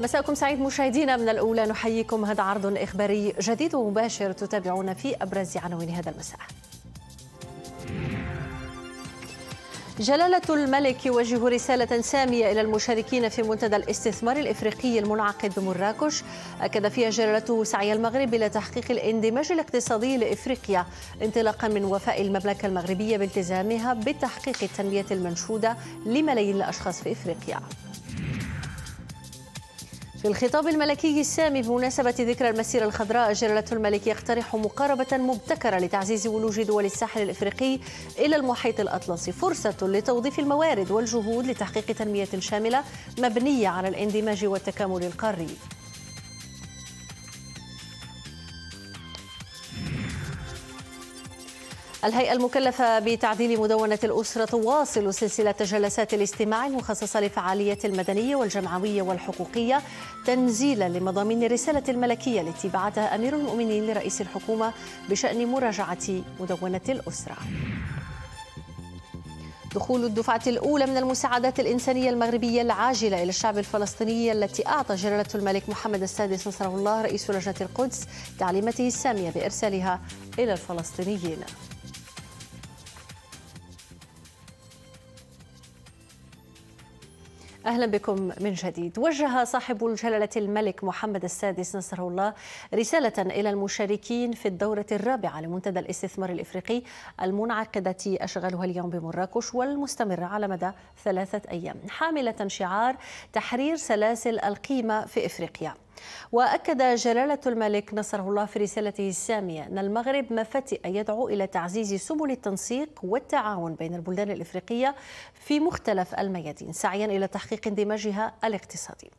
مساءكم سعيد مشاهدينا من الأولى نحييكم هذا عرض إخباري جديد ومباشر تتابعون في أبرز عناوين هذا المساء جلالة الملك يوجه رسالة سامية إلى المشاركين في منتدى الاستثمار الإفريقي المنعقد بمراكش أكد فيها جلالته سعي المغرب إلى تحقيق الاندماج الاقتصادي لإفريقيا انطلاقا من وفاء المملكة المغربية بالتزامها بتحقيق التنمية المنشودة لملايين الأشخاص في إفريقيا في الخطاب الملكي السامي بمناسبة ذكرى المسيرة الخضراء جلالة الملك يقترح مقاربة مبتكرة لتعزيز ولوج دول الساحل الإفريقي إلى المحيط الأطلسي فرصة لتوظيف الموارد والجهود لتحقيق تنمية شاملة مبنية على الاندماج والتكامل القاري الهيئة المكلفة بتعديل مدونة الأسرة تواصل سلسلة جلسات الاستماع المخصصة لفعالية المدنية والجمعوية والحقوقية تنزيلا لمضامين الرسالة الملكية التي بعثها أمير المؤمنين لرئيس الحكومة بشأن مراجعة مدونة الأسرة. دخول الدفعة الأولى من المساعدات الإنسانية المغربية العاجلة إلى الشعب الفلسطيني التي أعطى جلالة الملك محمد السادس نصره الله رئيس لجنة القدس تعليمته السامية بإرسالها إلى الفلسطينيين. أهلا بكم من جديد وجه صاحب الجلالة الملك محمد السادس نصره الله رسالة إلى المشاركين في الدورة الرابعة لمنتدى الاستثمار الإفريقي المنعقدة أشغالها اليوم بمراكش والمستمرة على مدى ثلاثة أيام حاملة شعار تحرير سلاسل القيمة في إفريقيا وأكد جلالة الملك نصره الله في رسالته السامية أن المغرب مفتئ يدعو إلى تعزيز سبل التنسيق والتعاون بين البلدان الإفريقية في مختلف الميادين سعيا إلى تحقيق اندماجها الاقتصادي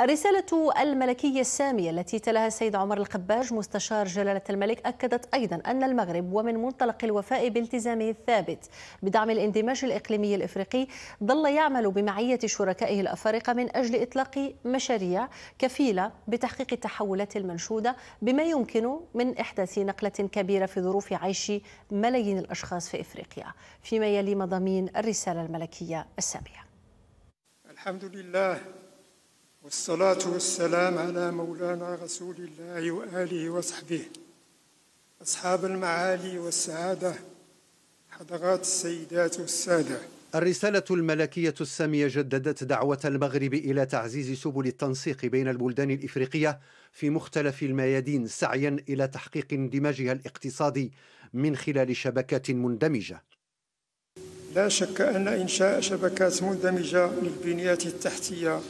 الرسالة الملكية السامية التي تلاها السيد عمر القباج مستشار جلالة الملك أكدت أيضا أن المغرب ومن منطلق الوفاء بالتزامه الثابت بدعم الاندماج الإقليمي الإفريقي ظل يعمل بمعية شركائه الأفارقة من أجل إطلاق مشاريع كفيلة بتحقيق لتحقيق التحولات المنشودة بما يمكنه من إحداث نقلة كبيرة في ظروف عيش ملايين الأشخاص في إفريقيا فيما يلي مضامين الرسالة الملكية السابعة الحمد لله والصلاة والسلام على مولانا رسول الله وآله وصحبه أصحاب المعالي والسعادة حضرات السيدات والسادة الرسالة الملكية السامية جددت دعوة المغرب إلى تعزيز سبل التنسيق بين البلدان الإفريقية في مختلف الميادين سعيا إلى تحقيق اندماجها الاقتصادي من خلال شبكات مندمجة لا شك أن إنشاء شبكات مندمجة للبنيات التحتية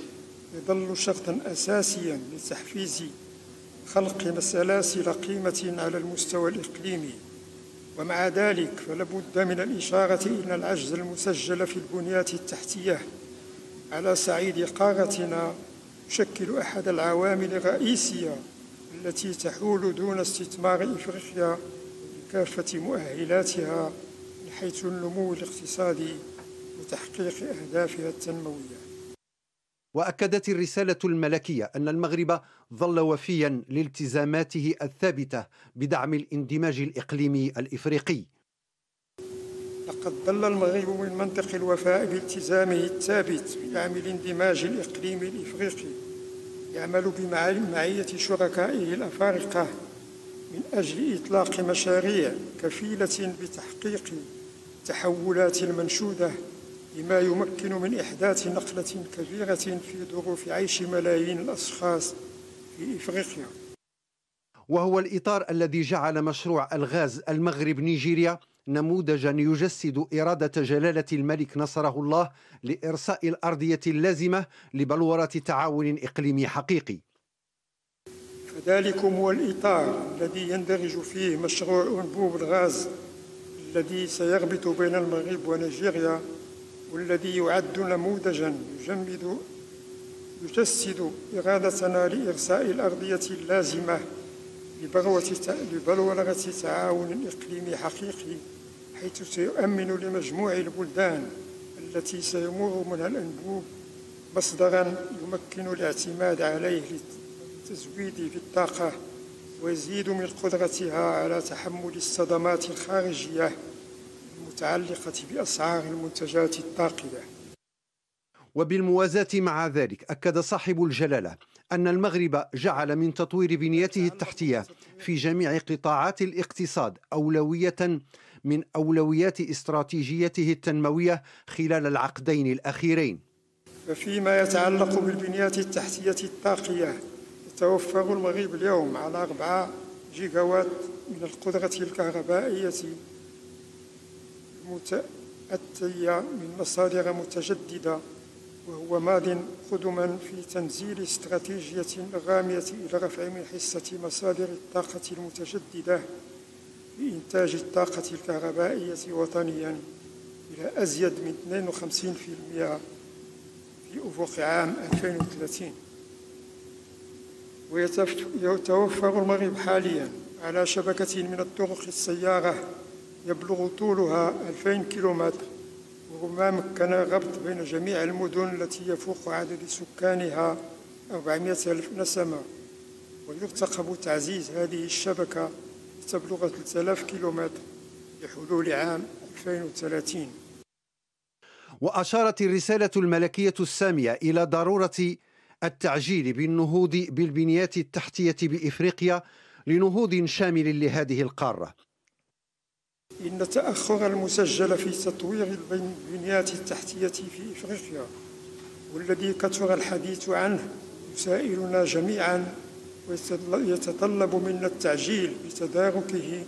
يظل شرطا أساسيا لتحفيز خلق سلاسل قيمة على المستوى الإقليمي ومع ذلك فلابد من الإشارة إلى العجز المسجل في البنيات التحتية على صعيد قارتنا يشكل أحد العوامل الرئيسية التي تحول دون استثمار إفريقيا بكافة مؤهلاتها من حيث النمو الاقتصادي وتحقيق أهدافها التنموية واكدت الرساله الملكيه ان المغرب ظل وفيا لالتزاماته الثابته بدعم الاندماج الاقليمي الافريقي لقد ظل المغرب من منطق الوفاء بالتزامه الثابت بدعم الاندماج الاقليمي الافريقي يعمل بمعيه شركائه الافارقه من اجل اطلاق مشاريع كفيله بتحقيق التحولات المنشوده بما يمكن من إحداث نقلة كبيرة في ظروف عيش ملايين الأشخاص في إفريقيا وهو الإطار الذي جعل مشروع الغاز المغرب نيجيريا نموذجا يجسد إرادة جلالة الملك نصره الله لإرساء الأرضية اللازمة لبلورة تعاون إقليمي حقيقي فذلك هو الإطار الذي يندرج فيه مشروع أنبوب الغاز الذي سيربط بين المغرب ونيجيريا والذي يعد نموذجا يجمد يجسد إرادتنا لإرساء الأرضية اللازمة لبلورة تعاون إقليمي حقيقي حيث سيؤمن لمجموع البلدان التي سيمر منها الأنبوب مصدرا يمكن الاعتماد عليه للتزويد في الطاقة ويزيد من قدرتها على تحمل الصدمات الخارجية المتعلقة بأسعار المنتجات الطاقية وبالموازاة مع ذلك أكد صاحب الجلالة أن المغرب جعل من تطوير بنيته التحتية في جميع قطاعات الاقتصاد أولوية من أولويات استراتيجيته التنموية خلال العقدين الأخيرين فيما يتعلق بالبنيات التحتية الطاقية يتوفر المغرب اليوم على 4 جيجاوات من القدرة الكهربائية متأتية من مصادر متجددة وهو ماض قدما في تنزيل استراتيجية غامية إلى رفع من حصة مصادر الطاقة المتجددة لإنتاج الطاقة الكهربائية وطنيا إلى أزيد من 52% في أفق عام 2030 ويتوفر المغرب حاليا على شبكة من الطرق السيارة يبلغ طولها 2000 كيلومتر وما مكن غبط بين جميع المدن التي يفوق عدد سكانها 400 ألف نسمة ويرتقب تعزيز هذه الشبكة لتبلغ 3000 كيلومتر بحلول عام 2030 وأشارت الرسالة الملكية السامية إلى ضرورة التعجيل بالنهوض بالبنيات التحتية بإفريقيا لنهوض شامل لهذه القارة إن تأخر المسجل في تطوير البنيات التحتية في إفريقيا والذي كثر الحديث عنه يسائلنا جميعا ويتطلب منا التعجيل بتداركه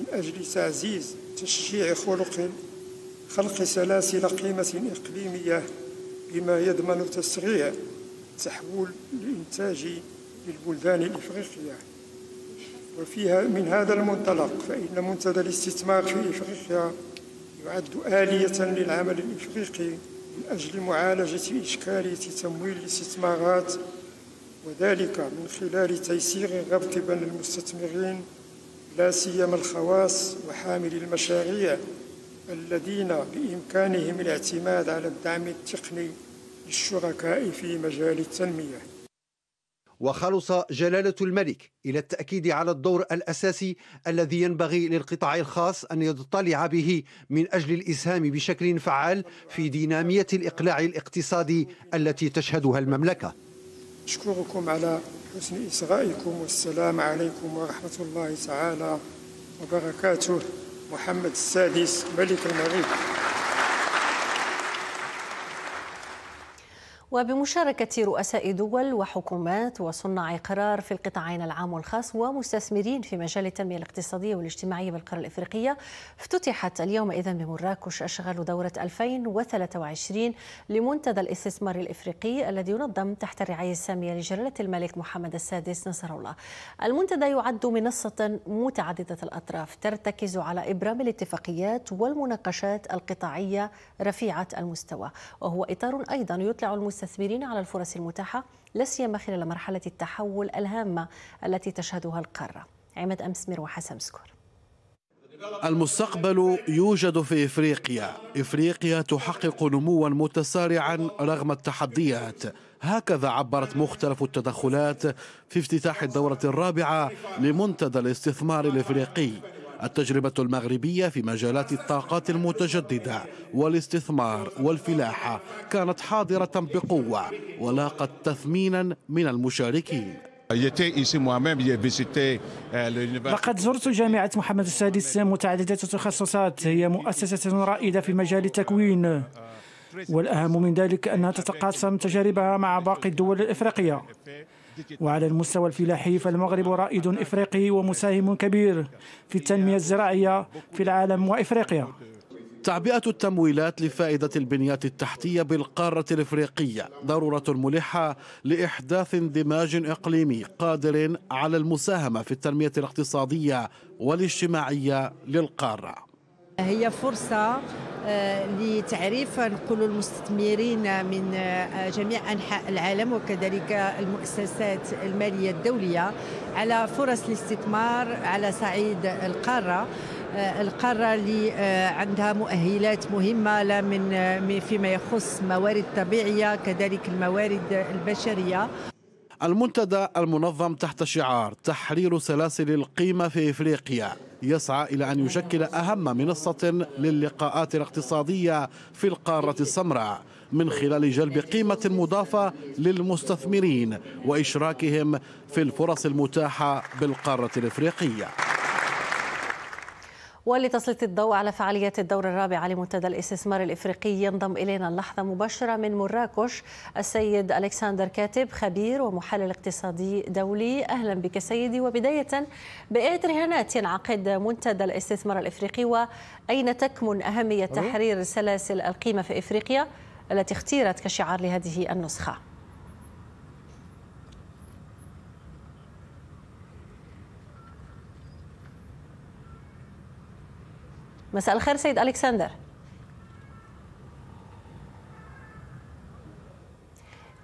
من أجل تعزيز تشجيع خلق خلق سلاسل قيمة إقليمية بما يضمن تسريع تحول الإنتاج للبلدان الإفريقية وفيها من هذا المنطلق فإن منتدى الاستثمار في إفريقيا يعد آلية للعمل الإفريقي من أجل معالجة إشكالية تمويل الاستثمارات وذلك من خلال تيسير الربط بين المستثمرين لا سيما الخواص وحاملي المشاريع الذين بإمكانهم الاعتماد على الدعم التقني للشركاء في مجال التنمية وخلص جلاله الملك الى التاكيد على الدور الاساسي الذي ينبغي للقطاع الخاص ان يضطلع به من اجل الاسهام بشكل فعال في ديناميه الاقلاع الاقتصادي التي تشهدها المملكه. اشكركم على حسن اصغائكم والسلام عليكم ورحمه الله تعالى وبركاته محمد السادس ملك المغرب. وبمشاركة رؤساء دول وحكومات وصناع قرار في القطاعين العام والخاص ومستثمرين في مجال التنمية الاقتصادية والاجتماعية بالقارة الإفريقية افتتحت اليوم إذا بمراكش أشغال دورة 2023 لمنتدى الاستثمار الإفريقي الذي ينظم تحت الرعاية السامية لجلالة الملك محمد السادس نصر الله المنتدى يعد منصة متعددة الأطراف ترتكز على إبرام الاتفاقيات والمناقشات القطاعية رفيعة المستوى وهو إطار أيضا يطلع المستوى المستثمرين على الفرص المتاحة لا سيما خلال مرحلة التحول الهامة التي تشهدها القارة عماد أمسمر وحسن سكور المستقبل يوجد في افريقيا افريقيا تحقق نموا متسارعا رغم التحديات هكذا عبرت مختلف التدخلات في افتتاح الدوره الرابعه لمنتدى الاستثمار الافريقي التجربة المغربية في مجالات الطاقات المتجددة والاستثمار والفلاحة كانت حاضرة بقوة ولاقت تثمينا من المشاركين euh, لقد زرت جامعة محمد السادس متعددة التخصصات هي مؤسسة رائدة في مجال التكوين والأهم من ذلك أنها تتقاسم تجاربها مع باقي الدول الإفريقية وعلى المستوى الفلاحي فالمغرب رائد إفريقي ومساهم كبير في التنمية الزراعية في العالم وإفريقيا تعبئة التمويلات لفائدة البنيات التحتية بالقارة الإفريقية ضرورة ملحة لإحداث اندماج إقليمي قادر على المساهمة في التنمية الاقتصادية والاجتماعية للقارة هي فرصة آه، لتعريف نقول المستثمرين من آه، جميع أنحاء العالم وكذلك المؤسسات المالية الدولية على فرص الاستثمار على صعيد القارة آه، القارة اللي عندها مؤهلات مهمة لا من فيما يخص موارد طبيعية كذلك الموارد البشرية المنتدى المنظم تحت شعار تحرير سلاسل القيمة في إفريقيا يسعى إلى أن يشكل أهم منصة للقاءات الاقتصادية في القارة السمراء من خلال جلب قيمة مضافة للمستثمرين وإشراكهم في الفرص المتاحة بالقارة الإفريقية ولتسليط الضوء على فعاليات الدور الرابع لمنتدى الاستثمار الافريقي ينضم الينا اللحظه مباشره من مراكش السيد الكسندر كاتب خبير ومحلل اقتصادي دولي اهلا بك سيدي وبدايه باي رهانات ينعقد منتدى الاستثمار الافريقي واين تكمن اهميه تحرير سلاسل القيمه في افريقيا التي اختيرت كشعار لهذه النسخه مساء الخير سيد الكسندر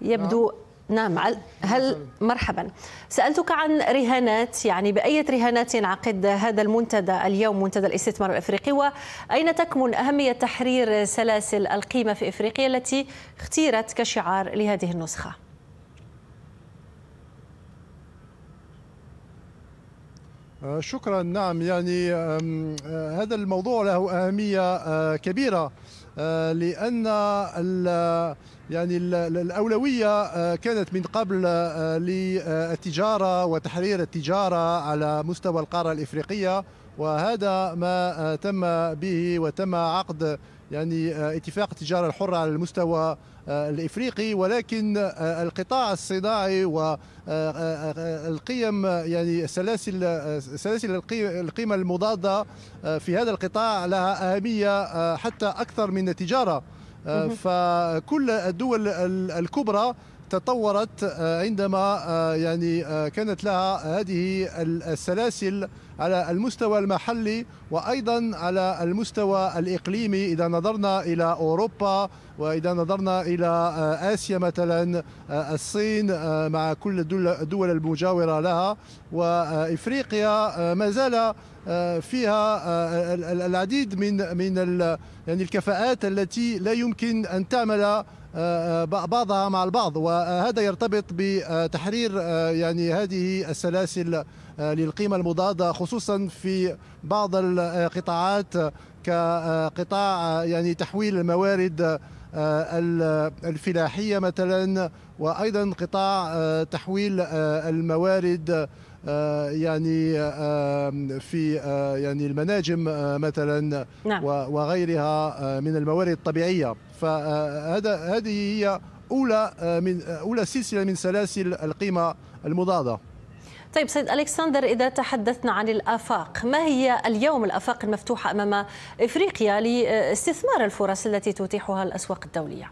يبدو نعم, نعم، هل نعم. مرحبا سألتك عن رهانات يعني بأية رهانات ينعقد هذا المنتدى اليوم منتدى الاستثمار الأفريقي وأين تكمن أهمية تحرير سلاسل القيمة في إفريقيا التي اختيرت كشعار لهذه النسخة آه، شكرا نعم يعني آه، هذا الموضوع له أهمية آه، كبيرة لأن يعني الأولوية كانت من قبل للتجارة وتحرير التجارة على مستوى القارة الإفريقية وهذا ما تم به وتم عقد يعني آه، اتفاق التجارة الحرة على المستوى آه، الإفريقي ولكن آه، القطاع الصناعي والقيم يعني سلاسل سلاسل القيمة المضادة في هذا القطاع لها أهمية حتى أكثر من التجارة فكل الدول الكبرى تطورت آه، عندما آه، يعني آه، كانت لها هذه السلاسل على المستوى المحلي وايضا على المستوى الاقليمي اذا نظرنا الى اوروبا واذا نظرنا الى اسيا مثلا الصين مع كل الدول المجاوره لها وافريقيا ما زال فيها العديد من من يعني الكفاءات التي لا يمكن ان تعمل بعضها مع البعض وهذا يرتبط بتحرير آه، يعني هذه السلاسل آه، للقيمة المضادة خصوصا في بعض القطاعات كقطاع آه، يعني تحويل الموارد الفلاحية مثلا وأيضا قطاع تحويل الموارد يعني في يعني المناجم مثلا نعم. وغيرها من الموارد الطبيعيه فهذا هذه هي اولى آه، من آه، اولى سلسله من سلاسل القيمه المضاده طيب سيد الكسندر اذا تحدثنا عن الافاق ما هي اليوم الافاق المفتوحه امام افريقيا لاستثمار الفرص التي تتيحها الاسواق الدوليه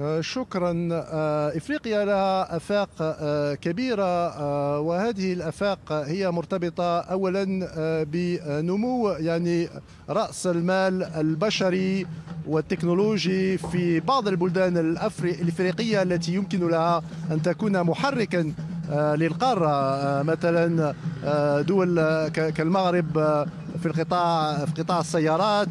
آه، شكرا آه، افريقيا لها افاق آه، كبيره وهذه الافاق هي مرتبطه اولا بنمو يعني راس المال البشري والتكنولوجي في بعض البلدان الافريقيه التي يمكن لها ان تكون محركا للقاره مثلا دول كالمغرب في القطاع في قطاع السيارات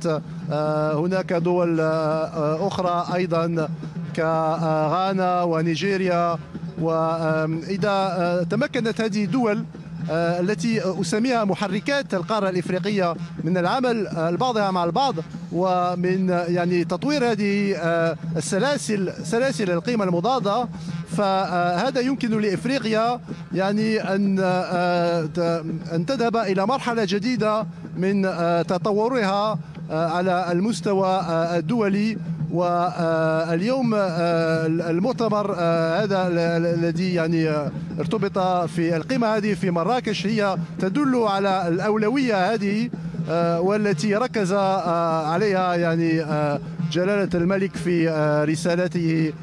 آه، هناك دول آه، أخرى أيضا كغانا ونيجيريا وإذا آه، تمكنت هذه الدول آه، التي أسميها محركات القارة الإفريقية من العمل آه، بعضها مع البعض ومن يعني تطوير هذه آه، السلاسل سلاسل القيمة المضادة فهذا يمكن لإفريقيا يعني أن أن تذهب إلى مرحلة جديدة من تطورها آه، على المستوى آه، الدولي واليوم آه، المؤتمر هذا الذي يعني ارتبط في القمة هذه في مراكش هي تدل على الأولوية هذه والتي ركز عليها يعني جلالة الملك في رسالته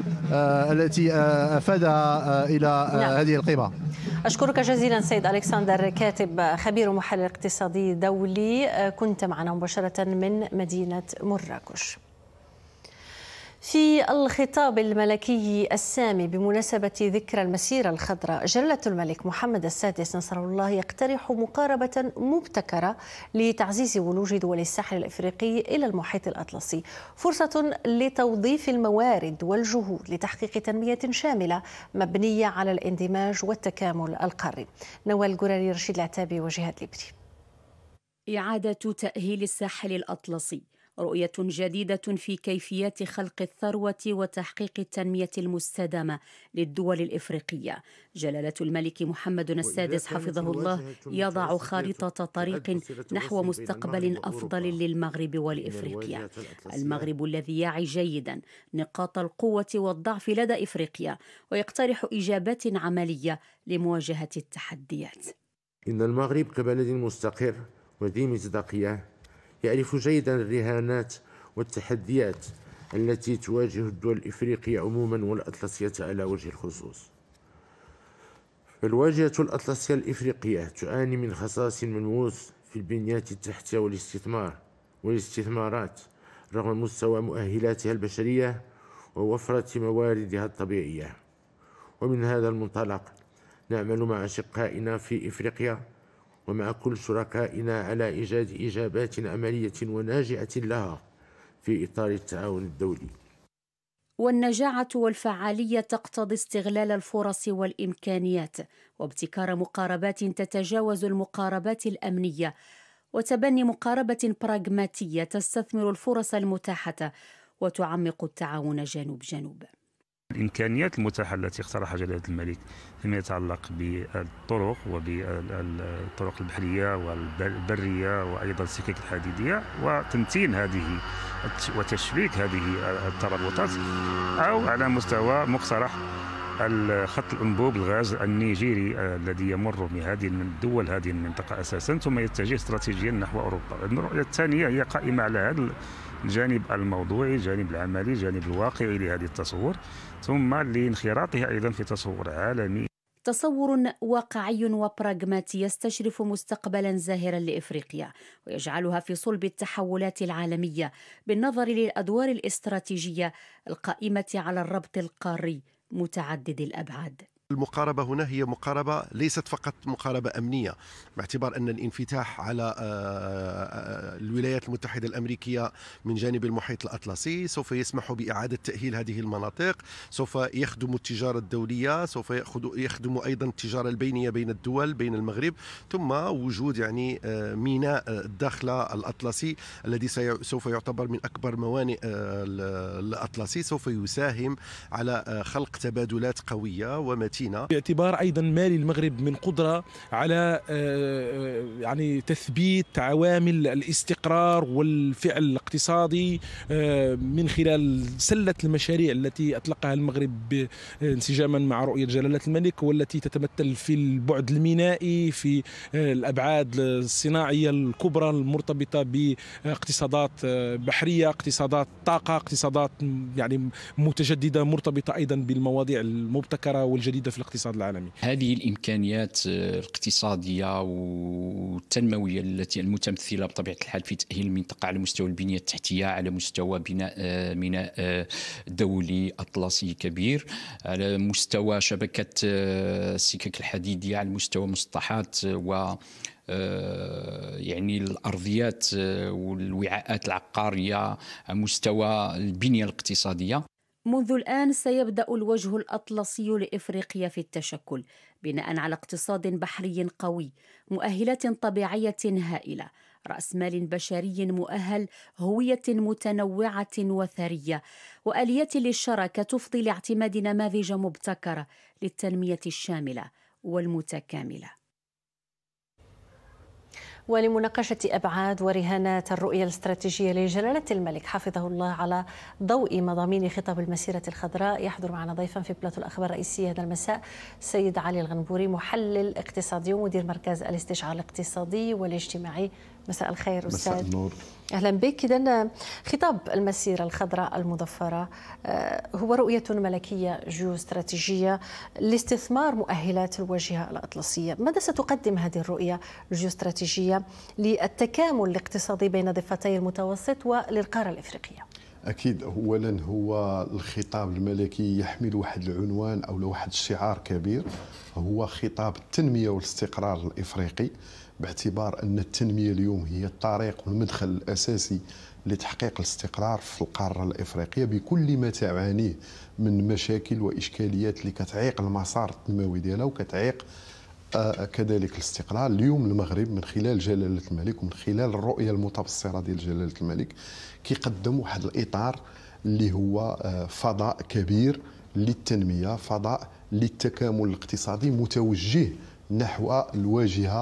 التي أفادها إلى نعم. هذه القمة أشكرك جزيلا سيد ألكسندر كاتب خبير ومحلل اقتصادي دولي كنت معنا مباشرة من مدينة مراكش في الخطاب الملكي السامي بمناسبة ذكرى المسيرة الخضراء جلالة الملك محمد السادس نصره الله يقترح مقاربة مبتكرة لتعزيز ولوج دول الساحل الإفريقي إلى المحيط الأطلسي فرصة لتوظيف الموارد والجهود لتحقيق تنمية شاملة مبنية على الاندماج والتكامل القاري نوال الجراري رشيد العتابي وجهاد لبري إعادة تأهيل الساحل الأطلسي رؤيه جديده في كيفيه خلق الثروه وتحقيق التنميه المستدامه للدول الافريقيه جلاله الملك محمد السادس حفظه الله يضع خارطه طريق نحو مستقبل افضل للمغرب والافريقيا المغرب الذي يعي جيدا نقاط القوه والضعف لدى افريقيا ويقترح اجابات عمليه لمواجهه التحديات ان المغرب كبلد مستقر وذي مصداقيه يعرف جيدا الرهانات والتحديات التي تواجه الدول الإفريقية عموما والأطلسية على وجه الخصوص فالواجهة الأطلسية الإفريقية تعاني من خصائص ملموس في البنيات التحتية والاستثمار والاستثمارات رغم مستوى مؤهلاتها البشرية ووفرة مواردها الطبيعية ومن هذا المنطلق نعمل مع أشقائنا في إفريقيا ومع كل شركائنا على إيجاد إجابات عملية وناجعة لها في إطار التعاون الدولي والنجاعة والفعالية تقتضي استغلال الفرص والإمكانيات وابتكار مقاربات تتجاوز المقاربات الأمنية وتبني مقاربة براغماتية تستثمر الفرص المتاحة وتعمق التعاون جنوب جنوب الامكانيات المتاحه التي اقترحها جلاله الملك فيما يتعلق بالطرق وبالطرق البحريه والبريه وايضا السكك الحديديه وتمتين هذه وتشبيك هذه الترابطات او على مستوى مقترح الخط الانبوب الغاز النيجيري الذي يمر بهذه الدول هذه المنطقه اساسا ثم يتجه استراتيجيا نحو اوروبا الرؤيه الثانيه هي قائمه على هذا الجانب الموضوعي الجانب العملي الجانب الواقعي لهذه التصور ثم لانخراطها أيضا في تصور عالمي تصور واقعي وبراغماتي يستشرف مستقبلا زاهرا لافريقيا ويجعلها في صلب التحولات العالميه بالنظر للادوار الاستراتيجيه القائمه على الربط القاري متعدد الابعاد المقاربة هنا هي مقاربة ليست فقط مقاربة أمنية باعتبار أن الانفتاح على آه، آه، الولايات المتحدة الأمريكية من جانب المحيط الأطلسي سوف يسمح بإعادة تأهيل هذه المناطق سوف يخدم التجارة الدولية سوف يخدم أيضا التجارة البينية بين الدول بين المغرب ثم وجود يعني آه، ميناء الداخلة الأطلسي الذي سوف يعتبر من أكبر موانئ الأطلسي سوف يساهم على خلق تبادلات قوية ومتينة تأتينا باعتبار أيضا ما للمغرب من قدرة على آه، آه، يعني تثبيت عوامل الاستقرار والفعل الاقتصادي آه، من خلال سلة المشاريع التي أطلقها المغرب انسجاما مع رؤية جلالة الملك والتي تتمثل في البعد المينائي في الأبعاد الصناعية الكبرى المرتبطة باقتصادات بحرية اقتصادات طاقة اقتصادات يعني متجددة مرتبطة أيضا بالمواضيع المبتكرة والجديدة في الاقتصاد العالمي هذه الامكانيات آه، الاقتصاديه والتنمويه التي المتمثله بطبيعه الحال في تاهيل المنطقه على مستوى البنيه التحتيه على مستوى بناء آه، ميناء آه، دولي اطلسي كبير على مستوى شبكه السكك الحديديه على مستوى مسطحات و يعني الارضيات والوعاءات العقاريه على مستوى البنيه الاقتصاديه منذ الآن سيبدأ الوجه الأطلسي لإفريقيا في التشكل بناء على اقتصاد بحري قوي، مؤهلات طبيعية هائلة، رأس مال بشري مؤهل، هوية متنوعة وثرية، وآليات للشراكة تفضي لاعتماد نماذج مبتكرة للتنمية الشاملة والمتكاملة. ولمناقشة أبعاد ورهانات الرؤية الاستراتيجية لجلالة الملك حفظه الله على ضوء مضامين خطاب المسيرة الخضراء يحضر معنا ضيفا في بلاتو الأخبار الرئيسية هذا المساء سيد علي الغنبوري محلل اقتصادي ومدير مركز الاستشعار الاقتصادي والاجتماعي مساء الخير أستاذ مساء النور اهلا بك اذا خطاب المسيره الخضراء المضفره آه، هو رؤيه ملكيه جيوستراتيجيه لاستثمار مؤهلات الواجهه الاطلسيه، ماذا ستقدم هذه الرؤيه الجيوستراتيجيه للتكامل الاقتصادي بين ضفتي المتوسط وللقاره الافريقيه؟ اكيد اولا هو الخطاب الملكي يحمل واحد العنوان او واحد الشعار كبير هو خطاب التنميه والاستقرار الافريقي باعتبار أن التنمية اليوم هي الطريق والمدخل الأساسي لتحقيق الاستقرار في القارة الإفريقية بكل ما تعانيه من مشاكل وإشكاليات اللي كتعيق المسار التنموي ديالها وكتعيق آه، آه، كذلك الاستقلال اليوم المغرب من خلال جلالة الملك ومن خلال الرؤية المتبصرة ديال جلالة الملك كيقدم واحد الإطار اللي هو آه، فضاء كبير للتنمية فضاء للتكامل الاقتصادي متوجه نحو الواجهه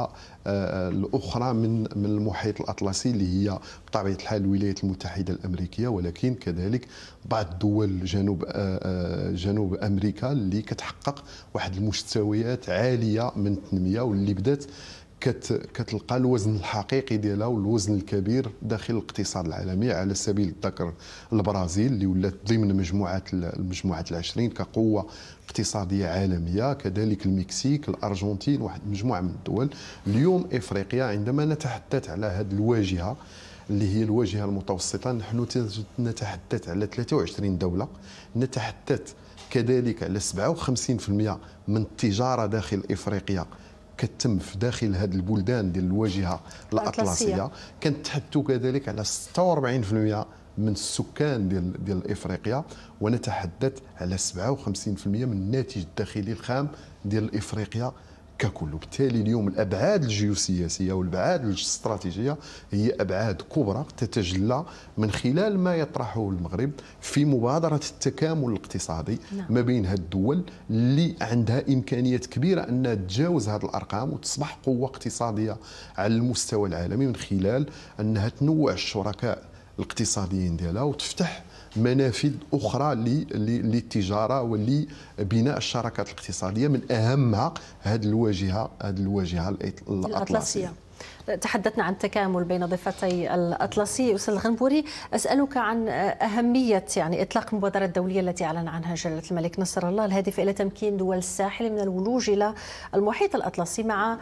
آه، آه، الاخرى من من المحيط الاطلسي اللي هي بطبيعه الحال الولايات المتحده الامريكيه ولكن كذلك بعض دول جنوب آه، جنوب امريكا اللي كتحقق واحد المستويات عاليه من التنميه واللي بدات كت كتلقى الوزن الحقيقي ديالها والوزن الكبير داخل الاقتصاد العالمي على سبيل الذكر البرازيل اللي ولات ضمن مجموعات المجموعات العشرين كقوه اقتصاديه عالميه كذلك المكسيك الارجنتين واحد مجموعه من الدول اليوم افريقيا عندما نتحدث على هذه الواجهه اللي هي الواجهه المتوسطه نحن نتحدث على 23 دوله نتحدث كذلك على 57% من التجاره داخل افريقيا كتم في داخل هذه البلدان ديال الواجهه الاطلسيه كنتحدثوا كذلك على 46% من السكان ديال ديال افريقيا ونتحدث على 57% من الناتج الداخلي الخام ديال افريقيا ككل وبالتالي اليوم الابعاد الجيوسياسيه والابعاد الاستراتيجيه هي ابعاد كبرى تتجلى من خلال ما يطرحه المغرب في مبادره التكامل الاقتصادي نعم. ما بين هذه الدول اللي عندها امكانيات كبيره انها تتجاوز هذه الارقام وتصبح قوه اقتصاديه على المستوى العالمي من خلال انها تنوع الشركاء الاقتصاديين ديالها وتفتح منافذ اخرى للتجاره ولبناء الشراكات الاقتصاديه من اهمها هذه الواجهه هذه الواجهه الاطلسيه تحدثنا عن التكامل بين ضفتي الأطلسي أستاذ الغنبوري أسألك عن أهمية يعني إطلاق المبادرة الدولية التي أعلن عنها جلالة الملك نصر الله الهدف إلى تمكين دول الساحل من الولوج إلى المحيط الأطلسي مع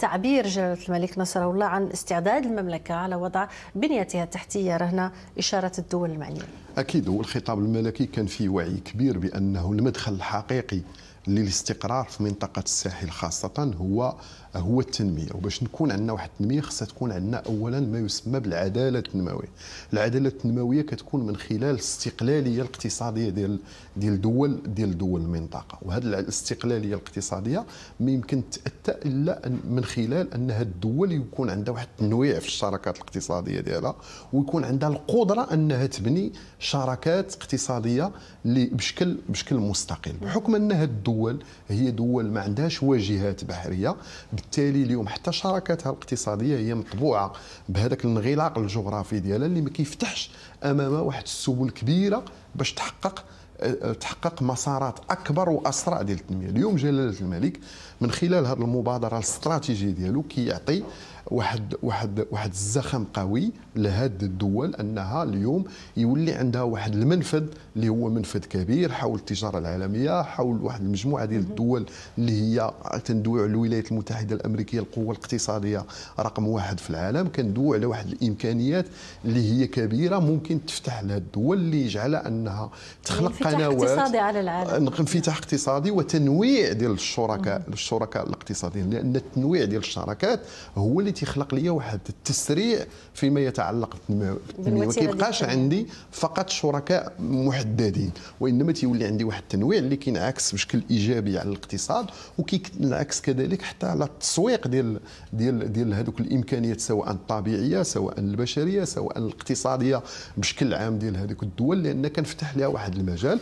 تعبير جلالة الملك نصر الله عن استعداد المملكة على وضع بنيتها التحتية رهن إشارة الدول المعنية أكيد والخطاب الملكي كان فيه وعي كبير بأنه المدخل الحقيقي للاستقرار في منطقة الساحل خاصة هو هو التنميه وباش نكون عندنا واحد التنميه خصها تكون عندنا اولا ما يسمى بالعداله التنمويه العداله التنمويه كتكون من خلال الاستقلاليه الاقتصاديه ديال ديال دول ديال دول المنطقه وهذه الاستقلاليه الاقتصاديه ما يمكن تاتى الا من خلال ان هذه الدول يكون عندها واحد التنويع في الشراكات الاقتصاديه ديالها ويكون عندها القدره انها تبني شراكات اقتصاديه اللي بشكل بشكل مستقل بحكم ان هذه الدول هي دول ما عندهاش واجهات بحريه بالتالي اليوم حتى شراكاتها الاقتصاديه هي مطبوعه بهذاك الانغلاق الجغرافي ديالها اللي ما كيفتحش امامها واحد السبل كبيره باش تحقق آه، تحقق مسارات اكبر واسرع ديال التنميه اليوم جلاله الملك من خلال هذه المبادره الاستراتيجيه ديالو كيعطي واحد واحد واحد الزخم قوي لهذه الدول انها اليوم يولي عندها واحد المنفذ اللي هو منفذ كبير حول التجاره العالميه حول واحد المجموعه ديال الدول اللي هي تندوي على الولايات المتحده الامريكيه القوه الاقتصاديه رقم واحد في العالم كندوي على واحد الامكانيات اللي هي كبيره ممكن تفتح لها الدول اللي يجعلها انها تخلق قنوات اقتصادي على العالم انفتاح نعم. اقتصادي وتنويع ديال الشركاء الشركاء الاقتصاديين لان التنويع ديال الشركات هو اللي تيخلق لي واحد التسريع فيما يتعلق بالتنميه ما كيبقاش عندي فقط شركاء محددين محددين وانما تيولي عندي واحد التنويع اللي كينعكس بشكل ايجابي على الاقتصاد وكينعكس كذلك حتى على التسويق ديال ديال ديال هذوك الامكانيات سواء الطبيعيه سواء البشريه سواء الاقتصاديه بشكل عام ديال هذوك الدول لان كنفتح لها واحد المجال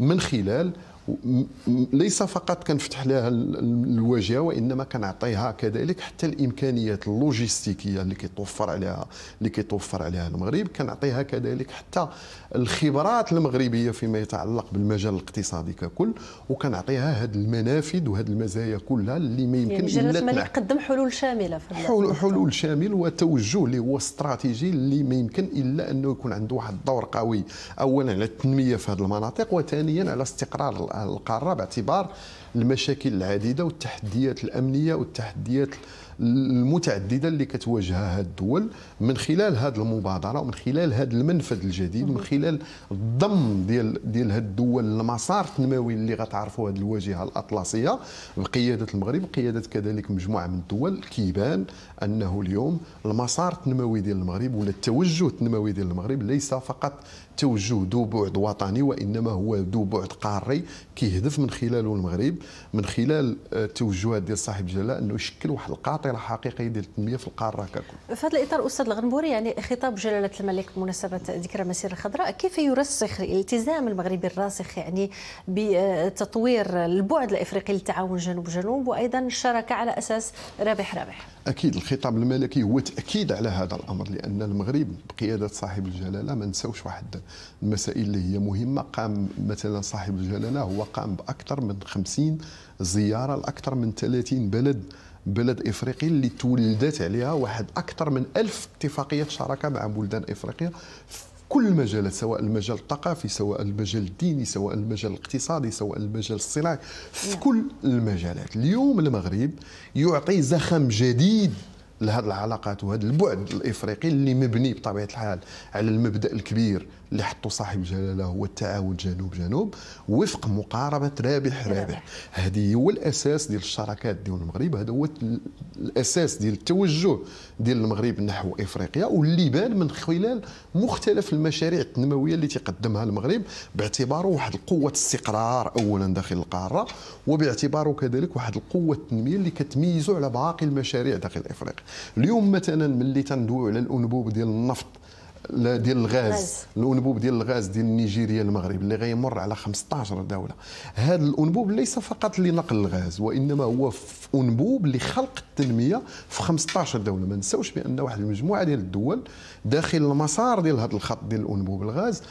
من خلال ليس فقط كنفتح لها الواجهه وانما كنعطيها كذلك حتى الامكانيات اللوجستيكيه اللي كيتوفر عليها اللي كيتوفر عليها المغرب كنعطيها كذلك حتى الخبرات المغربيه فيما يتعلق بالمجال الاقتصادي ككل وكنعطيها هذه المنافذ وهذه المزايا كلها اللي ما يمكن يعني الا تنعكس يقدم حلول شامله في حلول, حلول شامل وتوجه اللي هو استراتيجي اللي ما يمكن الا انه يكون عنده واحد الدور قوي اولا على التنميه في هذه المناطق وثانيا على استقرار الأرض. القاره باعتبار المشاكل العديده والتحديات الامنيه والتحديات المتعدده اللي كتواجهها هذه الدول من خلال هذه المبادره ومن خلال هذا المنفذ الجديد من خلال الضم ديال ديال هذه الدول لمسار التنموي اللي غتعرفوا هذه الواجهه الاطلسيه بقياده المغرب وقياده كذلك مجموعه من الدول كيبان انه اليوم المسار التنموي ديال المغرب ولا التوجه التنموي ديال المغرب ليس فقط التوجه ذو بعد وطني وانما هو ذو بعد قاري كيهدف من خلاله المغرب من خلال التوجهات آه، ديال صاحب الجلاله انه يشكل واحد القاطره حقيقيه ديال التنميه في القاره ككل. في هذا الاطار استاذ الغنبوري يعني خطاب جلاله الملك بمناسبه ذكرى مسيره الخضراء كيف يرسخ الالتزام المغربي الراسخ يعني بتطوير البعد الافريقي للتعاون جنوب جنوب وايضا الشراكه على اساس رابح رابح. اكيد الخطاب الملكي هو تاكيد على هذا الامر لان المغرب بقياده صاحب الجلاله ما نساوش واحد المسائل اللي هي مهمه قام مثلا صاحب الجلاله هو قام باكثر من 50 زياره لاكثر من 30 بلد بلد افريقي اللي تولدت عليها واحد اكثر من ألف اتفاقيه شراكه مع بلدان افريقيا كل المجالات سواء المجال الثقافي سواء المجال الديني سواء المجال الاقتصادي سواء المجال الصناعي في نعم. كل المجالات اليوم المغرب يعطي زخم جديد لهذه العلاقات وهذا البعد الافريقي اللي مبني بطبيعه الحال على المبدا الكبير اللي حطه صاحب الجلاله هو التعاون جنوب جنوب وفق مقاربه رابح رابح هذه هو الاساس ديال الشراكات ديال المغرب هذا هو الاساس ديال التوجه ديال المغرب نحو افريقيا واللي بان من خلال مختلف المشاريع التنمويه اللي تقدمها المغرب باعتباره واحد القوه استقرار اولا داخل القاره وباعتباره كذلك واحد القوه التنميه اللي كتميزه على باقي المشاريع داخل افريقيا اليوم مثلا ملي تندويو على الانبوب ديال النفط ديال الغاز الانبوب ديال الغاز ديال نيجيريا المغرب اللي غيمر على 15 دوله هذا الانبوب ليس فقط لنقل الغاز وانما هو انبوب لخلق التنميه في 15 دوله ما نساوش بان واحد المجموعه ديال الدول داخل المسار ديال هذا الخط ديال الانبوب الغاز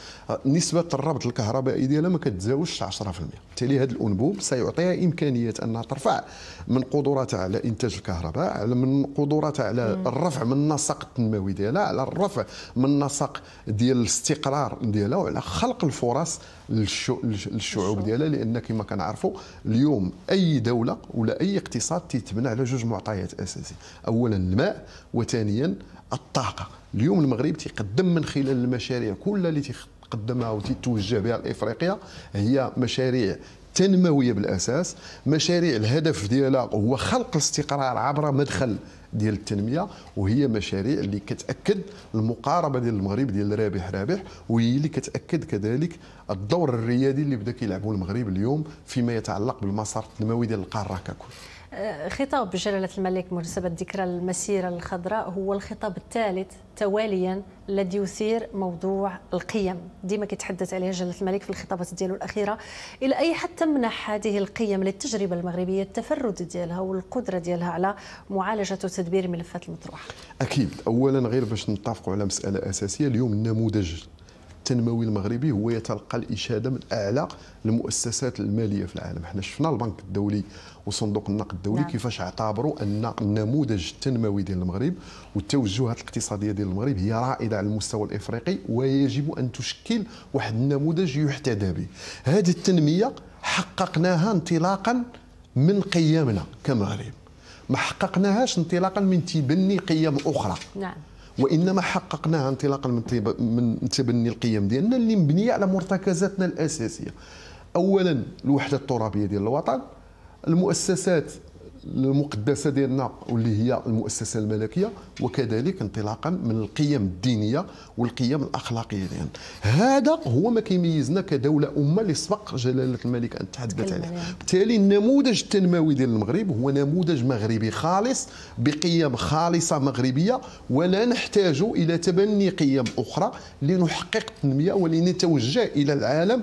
نسبه الربط الكهربائي ديالها ما كتجاوزش 10% بالتالي هذا الانبوب سيعطيها امكانيه انها ترفع من قدراتها على انتاج الكهرباء على من قدراتها على الرفع من النسق التنموي ديالها على الرفع من النسق ديال الاستقرار ديالها وعلى خلق الفرص للشعوب ديالها لان كما كنعرفوا اليوم اي دوله ولا اي اقتصاد تيتبنى على جوج معطيات اساسيه اولا الماء وثانيا الطاقه اليوم المغرب تيقدم من خلال المشاريع كلها اللي تقدمها وتتوجه بها لافريقيا هي مشاريع تنمويه بالاساس مشاريع الهدف ديالها هو خلق الاستقرار عبر مدخل ديال التنميه وهي مشاريع اللي كتاكد المقاربه ديال المغرب ديال رابح رابح وهي اللي كتاكد كذلك الدور الريادي اللي بدا كيلعبه المغرب اليوم فيما يتعلق بالمسار التنموي ديال القاره ككل خطاب جلالة الملك مناسبة ذكرى المسيرة الخضراء هو الخطاب الثالث تواليا الذي يثير موضوع القيم ديما كيتحدث عليه جلالة الملك في الخطابات ديالو الأخيرة إلى أي حد تمنح هذه القيم للتجربة المغربية التفرد ديالها والقدرة ديالها على معالجة وتدبير الملفات المطروحة أكيد أولا غير باش نتفقوا على مسألة أساسية اليوم النموذج التنموي المغربي هو يتلقى الاشاده من اعلى المؤسسات الماليه في العالم احنا شفنا البنك الدولي وصندوق النقد الدولي نعم. كيفاش اعتبروا ان النموذج التنموي ديال المغرب والتوجهات الاقتصاديه ديال المغرب هي رائده على المستوى الافريقي ويجب ان تشكل واحد النموذج يحتذى به هذه التنميه حققناها انطلاقا من قيمنا كمغرب ما حققناهاش انطلاقا من تبني قيم اخرى نعم. وانما حققناها انطلاقا من طيب- من تبني طيب القيم ديالنا اللي مبنيه على مرتكزاتنا الاساسيه اولا الوحده الترابيه ديال الوطن المؤسسات المقدسه ديالنا واللي هي المؤسسه الملكيه وكذلك انطلاقا من القيم الدينيه والقيم الاخلاقيه ديالنا هذا هو ما كيميزنا كدوله امه اللي سبق جلاله الملك ان تحدث عليه بالتالي النموذج التنموي ديال المغرب هو نموذج مغربي خالص بقيم خالصه مغربيه ولا نحتاج الى تبني قيم اخرى لنحقق التنميه ولنتوجه الى العالم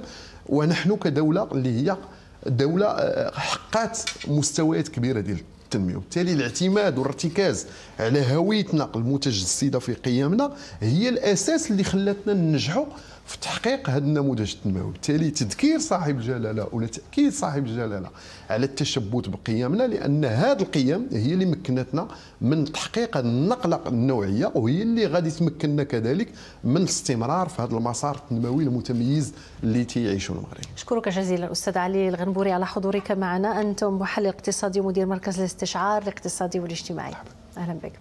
ونحن كدوله اللي هي الدوله آه، حققت مستويات كبيره ديال التنميه وبالتالي الاعتماد والارتكاز على هويتنا المتجسده في قيمنا هي الاساس اللي خلاتنا ننجحوا في تحقيق هذا النموذج التنموي بالتالي تذكير صاحب الجلاله ولا تاكيد صاحب الجلاله على التشبث بقيمنا لان هذه القيم هي اللي مكنتنا من تحقيق النقله النوعيه وهي اللي غادي تمكننا كذلك من الاستمرار في هذا المسار التنموي المتميز اللي تيعيشه المغرب اشكرك جزيلا استاذ علي الغنبوري على حضورك معنا انتم محلل اقتصادي ومدير مركز الاستشعار الاقتصادي والاجتماعي اهلا بك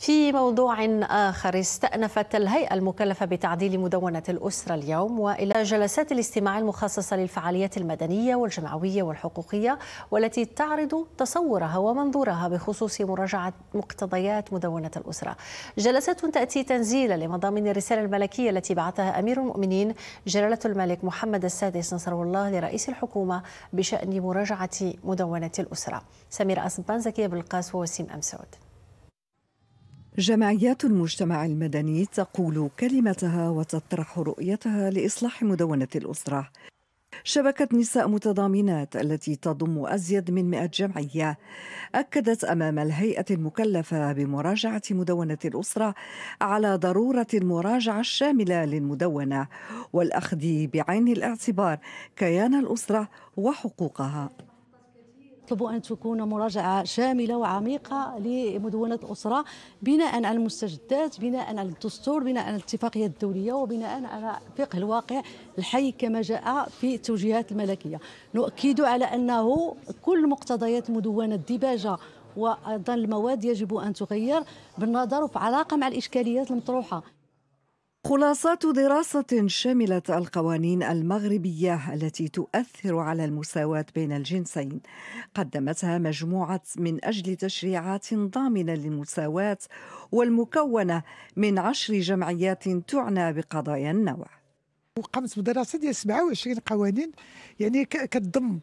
في موضوع آخر استأنفت الهيئة المكلفة بتعديل مدونة الأسرة اليوم وإلى جلسات الاستماع المخصصة للفعاليات المدنية والجمعوية والحقوقية والتي تعرض تصورها ومنظورها بخصوص مراجعة مقتضيات مدونة الأسرة جلسات تأتي تنزيلا لمضامين الرسالة الملكية التي بعثها أمير المؤمنين جلالة الملك محمد السادس نصره الله لرئيس الحكومة بشأن مراجعة مدونة الأسرة سمير أسبان زكية بالقاس ووسيم أمسود جمعيات المجتمع المدني تقول كلمتها وتطرح رؤيتها لاصلاح مدونه الاسره شبكة نساء متضامنات التي تضم أزيد من 100 جمعية أكدت أمام الهيئة المكلفة بمراجعة مدونة الأسرة على ضرورة المراجعة الشاملة للمدونة والأخذ بعين الاعتبار كيان الأسرة وحقوقها يطلب أن تكون مراجعة شاملة وعميقة لمدونة الأسرة بناء على المستجدات بناء على الدستور بناء على الاتفاقية الدولية وبناء على فقه الواقع الحي كما جاء في التوجيهات الملكية نؤكد على أنه كل مقتضيات مدونة الدباجة وايضا المواد يجب ان تغير بالنظر وفي علاقه مع الاشكاليات المطروحه خلاصات دراسة شملت القوانين المغربية التي تؤثر على المساواة بين الجنسين قدمتها مجموعة من أجل تشريعات ضامنة للمساواة والمكونة من عشر جمعيات تعنى بقضايا النوع وقامت بدراسه ديال 27 قوانين يعني كتضم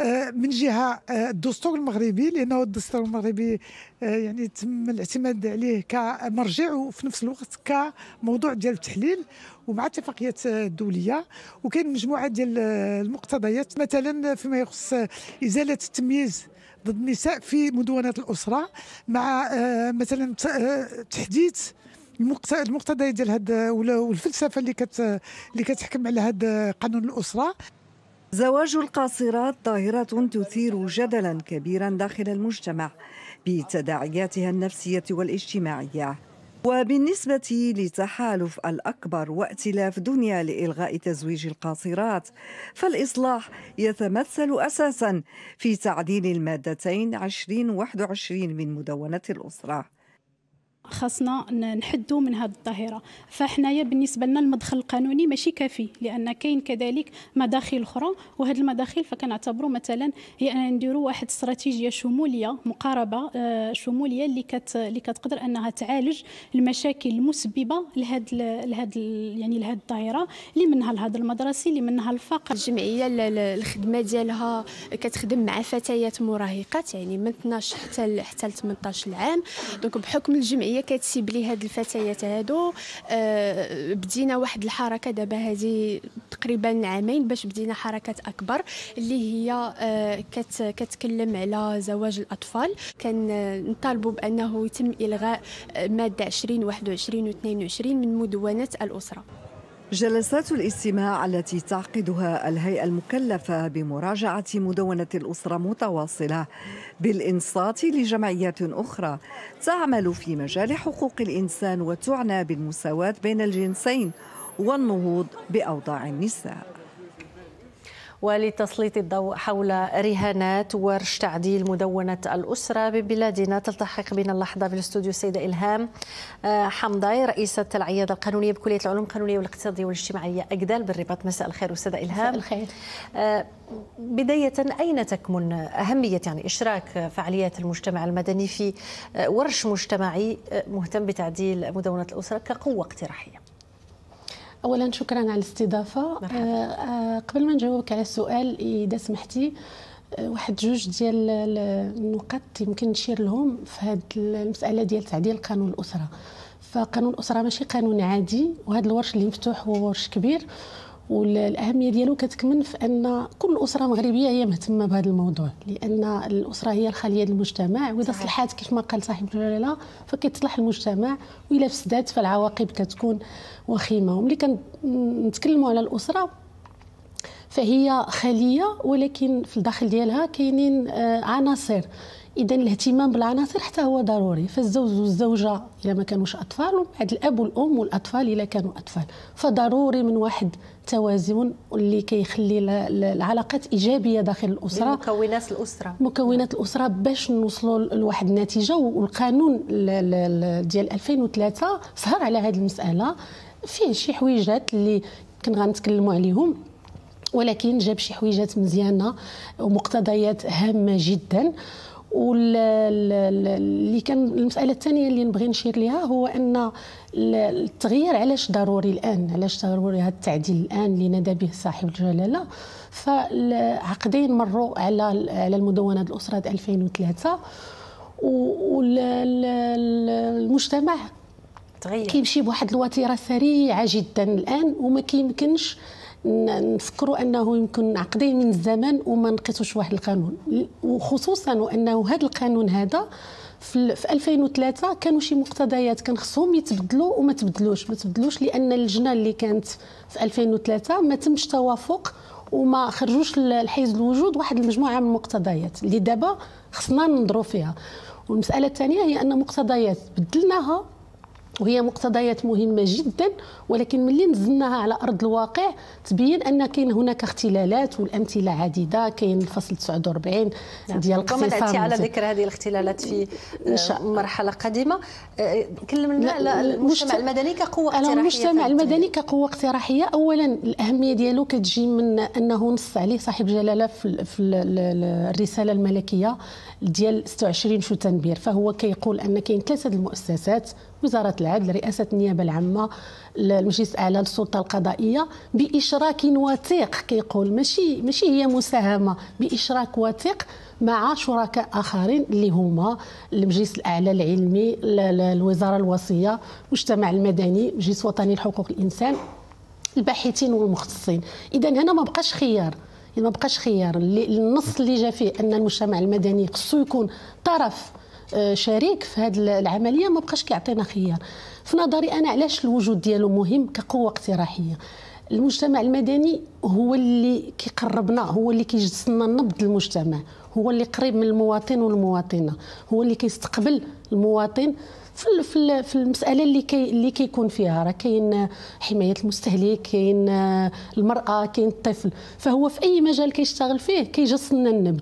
آه، من جهه آه، الدستور المغربي لانه الدستور المغربي آه، يعني تم الاعتماد عليه كمرجع وفي نفس الوقت كموضوع ديال التحليل ومع اتفاقيات دوليه وكاين مجموعه ديال المقتضيات مثلا فيما يخص ازاله التمييز ضد النساء في مدونات الاسره مع مثلا تحديث المقتضيات ديال هذا والفلسفه اللي كت اللي كتحكم على هذا قانون الاسره زواج القاصرات ظاهرة تثير جدلا كبيرا داخل المجتمع بتداعياتها النفسية والاجتماعية وبالنسبة لتحالف الأكبر وائتلاف دنيا لإلغاء تزويج القاصرات فالإصلاح يتمثل أساسا في تعديل المادتين 20 21 من مدونة الأسرة خاصنا نحدوا من هذه الظاهره فحنايا بالنسبه لنا المدخل القانوني ماشي كافي لان كاين كذلك مداخل اخرى وهذه المداخل فكنعتبروا مثلا هي ان نديروا واحد استراتيجيه شموليه مقاربه آه، شموليه اللي كت اللي كتقدر انها تعالج المشاكل المسببه لهذا لهذا يعني لهذه الظاهره اللي منها الهدر المدرسي اللي منها الفقر الجمعيه الخدمه ديالها كتخدم مع فتيات مراهقات يعني من 12 حتى حتى 18 عام دونك بحكم الجمعيه هي كتسيب لي هاد الفتيات هادو أه بدينا واحد الحركه دابا هذه تقريبا عامين باش بدينا حركه اكبر اللي هي أه كت كتكلم على زواج الاطفال كنطالبوا آه، بانه يتم الغاء ماده 20 21 و 22 من مدونات الاسره جلسات الاستماع التي تعقدها الهيئة المكلفة بمراجعة مدونة الأسرة متواصلة بالإنصات لجمعيات أخرى تعمل في مجال حقوق الإنسان وتعنى بالمساواة بين الجنسين والنهوض بأوضاع النساء ولتسليط الضوء حول رهانات ورش تعديل مدونة الأسرة ببلادنا تلتحق بنا اللحظة بالاستوديو السيدة إلهام آه، حمضاي رئيسة العيادة القانونية بكلية العلوم القانونية والاقتصادية والاجتماعية أجدال بالرباط مساء الخير أستاذة إلهام مساء الخير آه، بداية أين تكمن أهمية يعني إشراك فعاليات المجتمع المدني في آه، ورش مجتمعي مهتم بتعديل مدونة الأسرة كقوة اقتراحية اولا شكرا على الاستضافه مرحبا. آه، آه، قبل ما نجاوبك على السؤال اذا سمحتي آه، واحد جوج ديال النقط يمكن نشير لهم في هذه المساله ديال تعديل قانون الاسره فقانون الاسره ماشي قانون عادي وهذا الورش اللي مفتوح هو ورش كبير والاهميه ديالو كتكمن في ان كل اسره مغربيه هي مهتمه بهذا الموضوع لان الاسره هي الخليه المجتمع واذا صلحات كيف ما قال صاحب الجلاله فكيتصلح المجتمع والا فسدات فالعواقب كتكون وخيمه وملي كنتكلموا على الاسره فهي خليه ولكن في الداخل ديالها كاينين آه، عناصر اذا الاهتمام بالعناصر حتى هو ضروري فالزوج والزوجه الا ما كانوش اطفال ومن الاب والام والاطفال الا كانوا اطفال فضروري من واحد التوازن اللي كيخلي العلاقات ايجابيه داخل الاسره مكونات الاسره مكونات الاسره باش نوصلوا لواحد النتيجه والقانون ديال 2003 سهر على هذه المساله فيه شي حويجات اللي كنا غنتكلموا عليهم ولكن جاب شي حويجات مزيانه ومقتضيات هامه جدا واللي كان المساله الثانيه اللي نبغي نشير ليها هو ان التغيير علاش ضروري الان علاش ضروري هذا التعديل الان اللي نادى به صاحب الجلاله فعقدين مروا على على المدونه الاسره 2003 والمجتمع تغير كيمشي بواحد الوتيره سريعه جدا الان وما كيمكنش نفكروا انه يمكن عقدين من الزمن وما نقصوش واحد القانون وخصوصا وانه هذا القانون هذا في 2003 كانوا شي مقتضيات كان خصهم يتبدلوا وما تبدلوش ما تبدلوش لان اللجنه اللي كانت في 2003 ما تمش توافق وما خرجوش لحيز الوجود واحد المجموعه من المقتضيات اللي دابا خصنا ننظروا فيها والمساله الثانيه هي ان مقتضيات بدلناها وهي مقتضيات مهمه جدا ولكن ملي نزلناها على ارض الواقع تبين ان كاين هناك اختلالات والامثله عديده كاين الفصل 49 نعم. ديال الاقتصاد ربما على ذكر هذه الاختلالات في آه، مرحله قادمه آه، كلمنا على المجتمع المدني كقوه اقتراحيه المجتمع المدني كقوه اقتراحيه اولا الاهميه ديالو كتجي من انه نص عليه صاحب جلاله في الرساله الملكيه ديال 26 شو تنبير فهو كيقول ان كاين ثلاثه المؤسسات وزاره العدل رئاسه النيابه العامه المجلس الاعلى للسلطه القضائيه باشراك وثيق كيقول ماشي ماشي هي مساهمه باشراك وثيق مع شركاء اخرين اللي هما المجلس الاعلى العلمي الوزاره الوصيه المجتمع المدني المجلس الوطني لحقوق الانسان الباحثين والمختصين اذا هنا ما بقاش خيار ما بقاش خيار النص اللي جا فيه ان المجتمع المدني خصو يكون طرف آه، شريك في هذه العمليه ما بقاش كيعطينا خيار في نظري انا علاش الوجود ديالو مهم كقوه اقتراحيه المجتمع المدني هو اللي كيقربنا هو اللي كيجسنا نبض المجتمع هو اللي قريب من المواطن والمواطنه هو اللي كيستقبل المواطن في في المساله اللي كي اللي كيكون فيها راه كاين حمايه المستهلك كاين المراه كاين الطفل فهو في اي مجال كيشتغل فيه كيجسنا النبض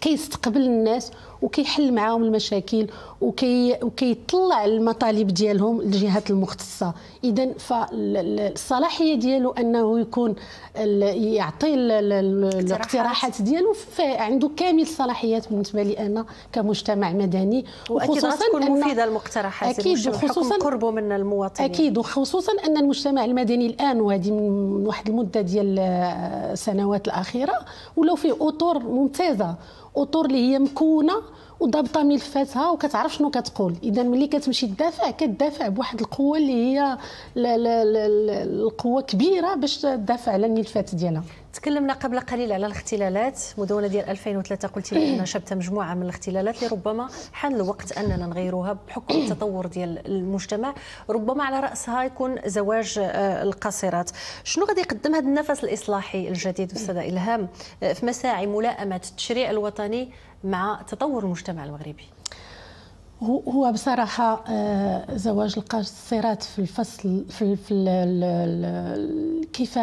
كيستقبل الناس وكيحل معاهم المشاكل وكي وكيطلع المطالب ديالهم للجهات المختصه اذا فالصلاحيه ديالو انه يكون يعطي الاقتراحات ديالو عنده كامل الصلاحيات بالنسبه لي انا كمجتمع مدني وخصوصا تكون مفيده المقترحات اكيد خصوصا من المواطنين اكيد وخصوصا ان المجتمع المدني الان وهذه من واحد المده ديال السنوات الاخيره ولو فيه اطر ممتازه اطر اللي هي مكونه وضابطه ملفاتها وكتعرف شنو كتقول اذا ملي كتمشي تدافع كتدافع بواحد القوه اللي هي القوه كبيره باش تدافع على الملفات ديالها تكلمنا قبل قليل على الاختلالات مدونه ديال 2003 قلت لي انها شبت مجموعه من الاختلالات اللي ربما حان الوقت اننا نغيروها بحكم التطور ديال المجتمع ربما على راسها يكون زواج آه، القاصرات شنو غادي يقدم هذا النفس الاصلاحي الجديد استاذه الهام آه، في مساعي ملائمه التشريع الوطني مع تطور المجتمع المغربي هو بصراحة آه، زواج القاصرات في الفصل في, في كيف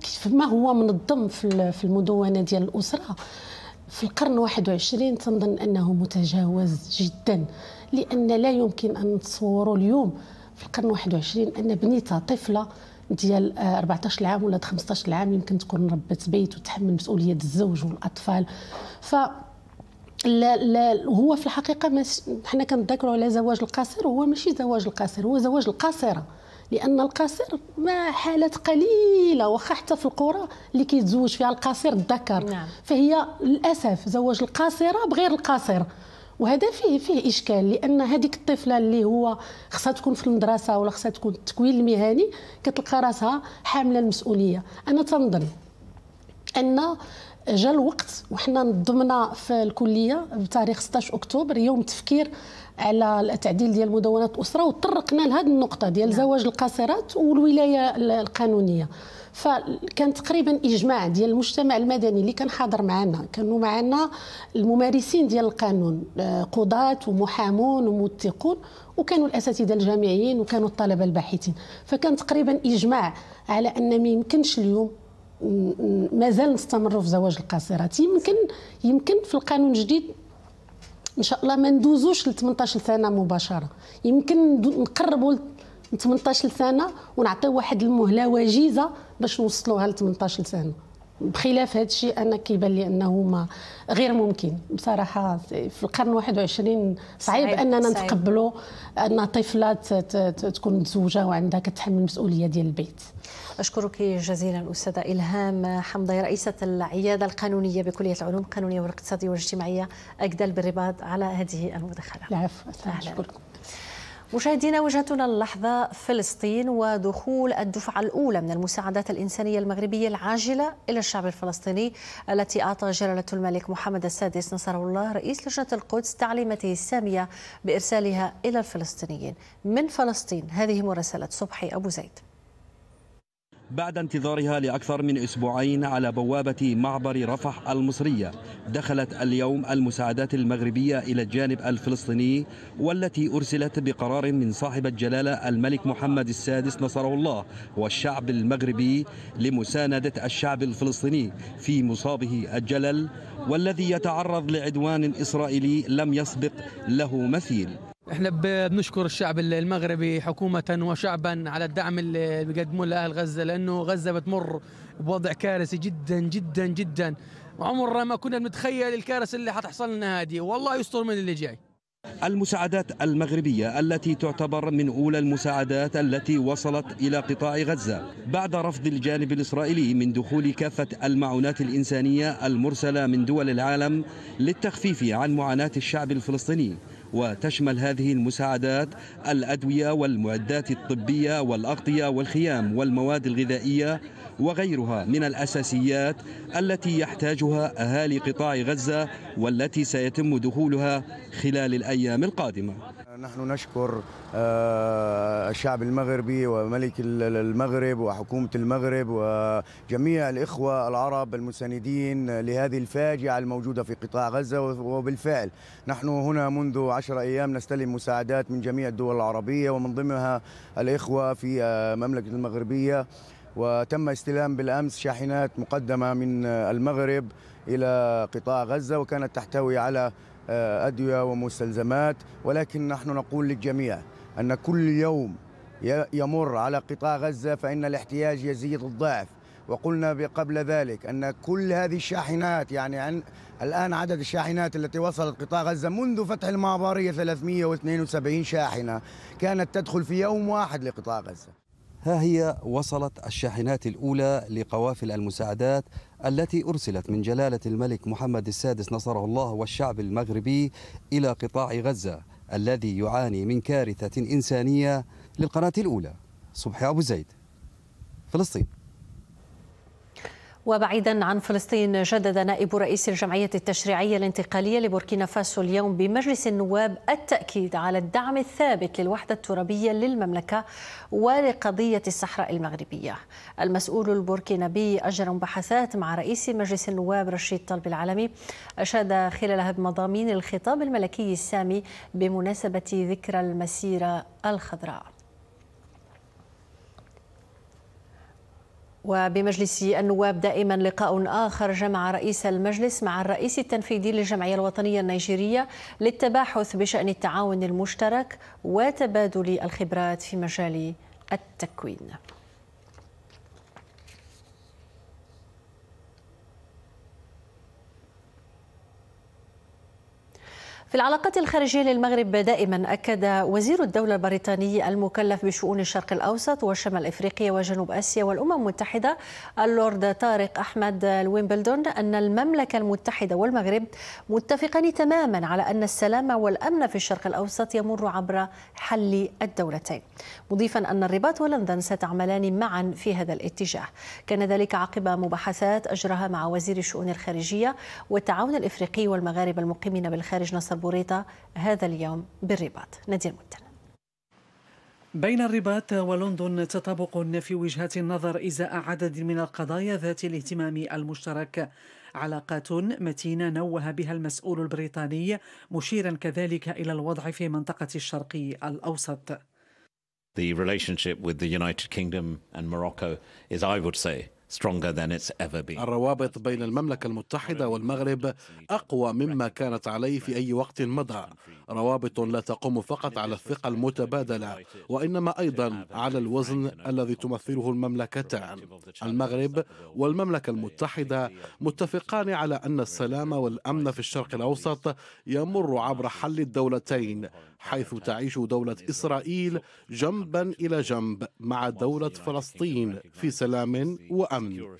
كيف ما هو منظم في المدونه ديال الاسره في القرن 21 تنظن انه متجاوز جدا لان لا يمكن ان نتصوروا اليوم في القرن 21 ان بنيتها طفله ديال 14 آه، عام ولا 15 عام يمكن تكون ربت بيت وتحمل مسؤوليه الزوج والاطفال ف لا لا هو في الحقيقه حنا كنذكروا على زواج القاصر هو ماشي زواج القاصر هو زواج القاصره لان القصير ما حالات قليله واخا حتى في القرى اللي كيتزوج فيها القصير الذكر نعم. فهي للاسف زواج القاصره بغير القصير وهذا فيه فيه اشكال لان هذيك الطفله اللي هو خصها تكون في المدرسه ولا خصها تكون التكوين المهني كتلقى راسها حامله المسؤوليه انا تنظن ان جا الوقت وحنا نضمنا في الكليه بتاريخ 16 اكتوبر يوم تفكير على التعديل ديال مدونات الاسره وطرقنا لهذه النقطه ديال نعم. زواج القاصرات والولايه القانونيه فكان تقريبا اجماع ديال المجتمع المدني اللي كان حاضر معنا كانوا معنا الممارسين ديال القانون آه، قضاة ومحامون وموثقون وكانوا الاساتذه الجامعيين وكانوا الطلبه الباحثين فكان تقريبا اجماع على ان ما يمكنش اليوم مازال نستمروا في زواج القاصرات يمكن يمكن في القانون الجديد ان شاء الله ما ندوزوش ل 18 سنه مباشره يمكن نقربوا ل 18 سنه ونعطيو واحد المهله وجيزه باش نوصلوها ل 18 سنه بخلاف هذا الشيء انا كيبان لي انه ما غير ممكن بصراحه في القرن 21 صعيب, صعيب اننا نتقبلوا ان طفله تكون متزوجه وعندها كتحمل المسؤوليه ديال البيت أشكرك جزيلا أستاذة إلهام حمضي رئيسة العيادة القانونية بكلية العلوم القانونية والاقتصادية والاجتماعية أجدل بالرباط على هذه المداخلة العفو أشكركم مشاهدينا وجهتنا اللحظة فلسطين ودخول الدفعة الأولى من المساعدات الإنسانية المغربية العاجلة إلى الشعب الفلسطيني التي أعطى جلالة الملك محمد السادس نصره الله رئيس لجنة القدس تعليمته السامية بإرسالها إلى الفلسطينيين من فلسطين هذه مراسلة صبحي أبو زيد بعد انتظارها لأكثر من أسبوعين على بوابة معبر رفح المصرية دخلت اليوم المساعدات المغربية إلى الجانب الفلسطيني والتي أرسلت بقرار من صاحب الجلالة الملك محمد السادس نصره الله والشعب المغربي لمساندة الشعب الفلسطيني في مصابه الجلل والذي يتعرض لعدوان إسرائيلي لم يسبق له مثيل احنا بنشكر الشعب المغربي حكومة وشعبا على الدعم اللي بيقدموه لأهل غزة لأنه غزة بتمر بوضع كارثي جدا جدا جدا عمرنا ما كنا بنتخيل الكارثة اللي حتحصل لنا هذه والله يستر من اللي جاي المساعدات المغربية التي تعتبر من أولى المساعدات التي وصلت إلى قطاع غزة بعد رفض الجانب الإسرائيلي من دخول كافة المعونات الإنسانية المرسلة من دول العالم للتخفيف عن معاناة الشعب الفلسطيني وتشمل هذه المساعدات الأدوية والمعدات الطبية والأغطية والخيام والمواد الغذائية وغيرها من الأساسيات التي يحتاجها أهالي قطاع غزة والتي سيتم دخولها خلال الأيام القادمة نحن نشكر آه، الشعب المغربي وملك المغرب وحكومة المغرب وجميع الإخوة العرب المساندين لهذه الفاجعة الموجودة في قطاع غزة وبالفعل نحن هنا منذ عشر أيام نستلم مساعدات من جميع الدول العربية ومن ضمنها الإخوة في آه، المملكة المغربية وتم استلام بالامس شاحنات مقدمه من آه، المغرب الى قطاع غزه وكانت تحتوي على آه، أدوية ومستلزمات ولكن نحن نقول للجميع أن كل يوم يمر على قطاع غزة فإن الاحتياج يزيد الضعف وقلنا قبل ذلك أن كل هذه الشاحنات يعني عن الآن عدد الشاحنات التي وصلت قطاع غزة منذ فتح المعبرية 372 شاحنة كانت تدخل في يوم واحد لقطاع غزة ها هي وصلت الشاحنات الأولى لقوافل المساعدات التي أرسلت من جلالة الملك محمد السادس نصره الله والشعب المغربي إلى قطاع غزة الذي يعاني من كارثة إنسانية للقناة الأولى صبحي أبو زيد فلسطين وبعيدا عن فلسطين جدد نائب رئيس الجمعية التشريعية الانتقالية لبوركينا فاسو اليوم بمجلس النواب التأكيد على الدعم الثابت للوحدة الترابية للمملكة ولقضية الصحراء المغربية المسؤول البوركينابي أجرى مباحثات مع رئيس مجلس النواب رشيد طلب العالمي أشاد خلالها بمضامين الخطاب الملكي السامي بمناسبة ذكرى المسيرة الخضراء وبمجلس النواب دائما لقاء آخر جمع رئيس المجلس مع الرئيس التنفيذي للجمعية الوطنية النيجيرية للتباحث بشأن التعاون المشترك وتبادل الخبرات في مجال التكوين في العلاقات الخارجية للمغرب دائما أكد وزير الدولة البريطاني المكلف بشؤون الشرق الأوسط وشمال إفريقيا وجنوب آسيا والأمم المتحدة اللورد طارق أحمد الويمبلدون أن المملكة المتحدة والمغرب متفقان تماما على أن السلام والأمن في الشرق الأوسط يمر عبر حل الدولتين مضيفا أن الرباط ولندن ستعملان معا في هذا الاتجاه كان ذلك عقب مباحثات أجراها مع وزير الشؤون الخارجية والتعاون الإفريقي والمغاربة المقيمين بالخارج نصر بوريطة هذا اليوم بالرباط نادين متن بين الرباط ولندن تطابق في وجهات النظر ازاء عدد من القضايا ذات الاهتمام المشترك علاقات متينه نوه بها المسؤول البريطاني مشيرا كذلك الى الوضع في منطقه الشرق الاوسط The relationship with the United Kingdom and Morocco is, I would say, stronger than it's ever been. الروابط بين المملكة المتحدة والمغرب أقوى مما كانت عليه في أي وقت مضى روابط لا تقوم فقط على الثقة المتبادلة وإنما أيضا على الوزن الذي تمثله المملكتان المغرب والمملكة المتحدة متفقان على أن السلام والأمن في الشرق الأوسط يمر عبر حل الدولتين حيث تعيش دولة إسرائيل جنبا إلى جنب مع دولة فلسطين في سلام وأمن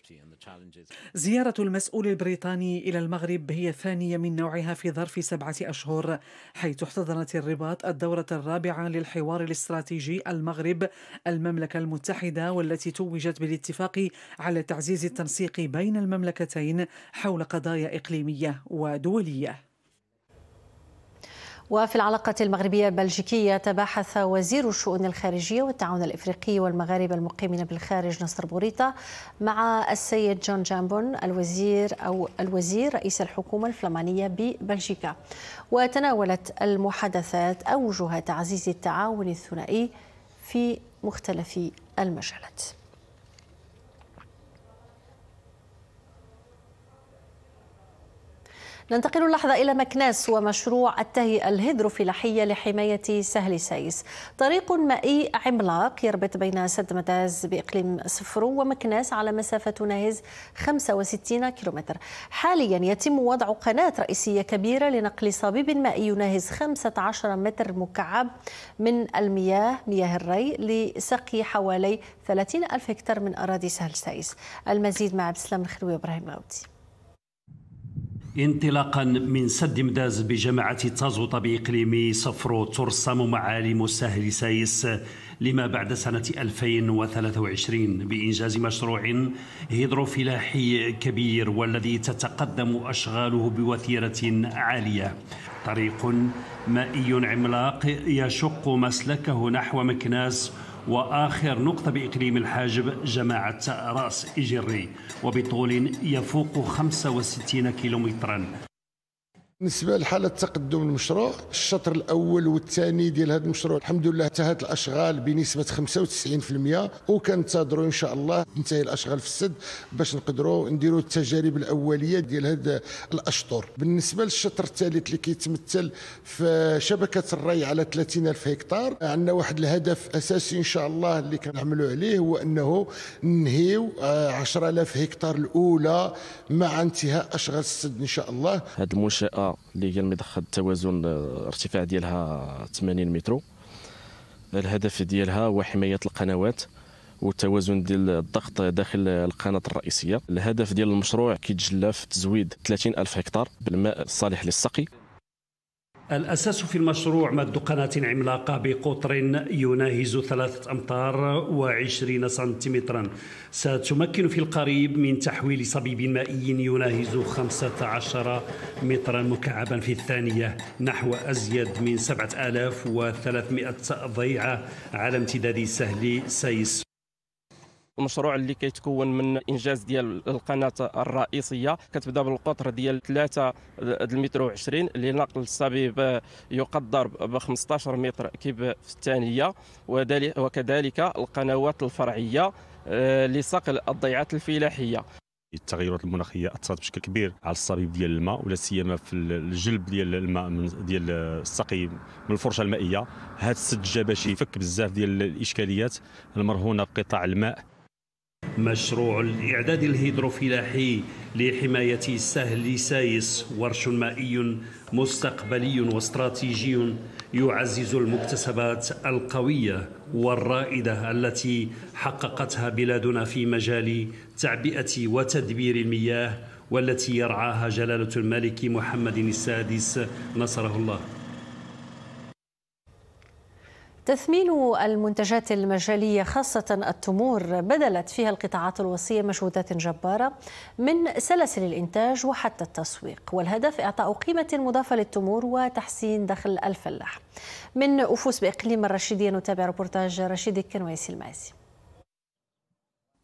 زيارة المسؤول البريطاني إلى المغرب هي الثانية من نوعها في ظرف سبعة أشهر حيث احتضنت الرباط الدورة الرابعة للحوار الاستراتيجي المغرب المملكة المتحدة والتي توجت بالاتفاق على تعزيز التنسيق بين المملكتين حول قضايا إقليمية ودولية وفي العلاقة المغربية البلجيكية تباحث وزير الشؤون الخارجية والتعاون الإفريقي والمغاربة المقيمين بالخارج نصر بوريطة مع السيد جون جامبون الوزير أو الوزير رئيس الحكومة الفلمانية ببلجيكا وتناولت المحادثات أوجه تعزيز التعاون الثنائي في مختلف المجالات ننتقل اللحظة إلى مكناس ومشروع التهيئة الهيدروفلاحية لحماية سهل سايس طريق مائي عملاق يربط بين سد مداز بإقليم صفرو ومكناس على مسافة تناهز 65 كيلومتر حاليا يتم وضع قناة رئيسية كبيرة لنقل صبيب مائي يناهز 15 متر مكعب من المياه مياه الري لسقي حوالي 30 ألف هكتار من أراضي سهل سايس المزيد مع عبد السلام الخلوي وإبراهيم لاوتي انطلاقا من سد مداز بجماعة تازوطة بإقليم صفرو ترسم معالم السهل سايس لما بعد سنة 2023 بإنجاز مشروع هيدروفلاحي كبير والذي تتقدم أشغاله بوتيرة عالية طريق مائي عملاق يشق مسلكه نحو مكناس وآخر نقطة بإقليم الحاجب جماعة رأس إجري وبطول يفوق 65 كيلومترا بالنسبه لحاله تقدم المشروع الشطر الاول والثاني ديال هذا المشروع الحمد لله انتهت الاشغال بنسبه 95% وكنتظروا ان شاء الله تنتهي الاشغال في السد باش نقدروا نديروا التجارب الاوليه ديال هذا الاشطر بالنسبه للشطر الثالث اللي كيتمثل في شبكه الري على 30000 هكتار عندنا واحد الهدف اساسي ان شاء الله اللي كنعملوا عليه هو انه ننهيو 10000 آه، هكتار الاولى مع انتهاء اشغال السد ان شاء الله هذا المنشاه اللي هي المضخه التوازن آه، ارتفاع ديالها 80 متر الهدف ديالها هو حمايه القنوات والتوازن ديال الضغط داخل القناه الرئيسيه الهدف ديال المشروع كيتجلى في تزويد 30 الف هكتار بالماء الصالح للسقي الأساس في المشروع مد قناة عملاقة بقطر يناهز ثلاثة أمتار وعشرين سنتيمترا ستمكن في القريب من تحويل صبيب مائي يناهز خمسة عشر مترا مكعبا في الثانية نحو أزيد من سبعة آلاف وثلاثمائة ضيعة على امتداد سهل سيس المشروع اللي كيتكون من انجاز ديال القناه الرئيسيه كتبدا بالقطر ديال 3 المتر و20 لنقل الصبيب يقدر ب 15 متر كيب في الثانيه وكذلك القنوات الفرعيه آه، لصقل الضيعات الفلاحيه التغيرات المناخيه اثرت بشكل كبير على الصبيب ديال الماء ولا سيما في الجلب ديال الماء من ديال السقي من الفرشه المائيه هذا السد الجبشي فك بزاف ديال الاشكاليات المرهونه بقطاع الماء مشروع الإعداد الهيدروفلاحي لحماية سهل سايس ورش مائي مستقبلي واستراتيجي يعزز المكتسبات القوية والرائدة التي حققتها بلادنا في مجال تعبئة وتدبير المياه والتي يرعاها جلالة الملك محمد السادس نصره الله تثمين المنتجات المجالية خاصة التمور بدلت فيها القطاعات الوصية مجهودات جبارة من سلاسل الإنتاج وحتى التسويق والهدف إعطاء قيمة مضافة للتمور وتحسين دخل الفلاح من أفوس بإقليم الرشيدية نتابع ربورتاج رشيد الكنويسي المازي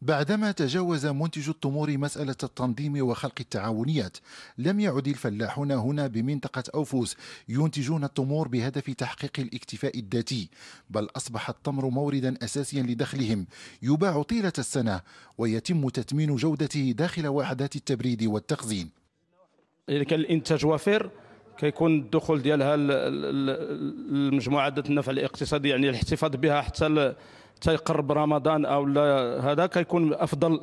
بعدما تجاوز منتج التمور مسألة التنظيم وخلق التعاونيات لم يعد الفلاحون هنا بمنطقة أوفوس ينتجون التمور بهدف تحقيق الاكتفاء الذاتي بل أصبح التمر موردا أساسيا لدخلهم يباع طيلة السنة ويتم تثمين جودته داخل وحدات التبريد والتخزين إذا كان الإنتاج وافر كيكون الدخول ديالها المجموعة ذات النفع الاقتصادي يعني الاحتفاظ بها حتى تيقرب رمضان او لا هذا كيكون افضل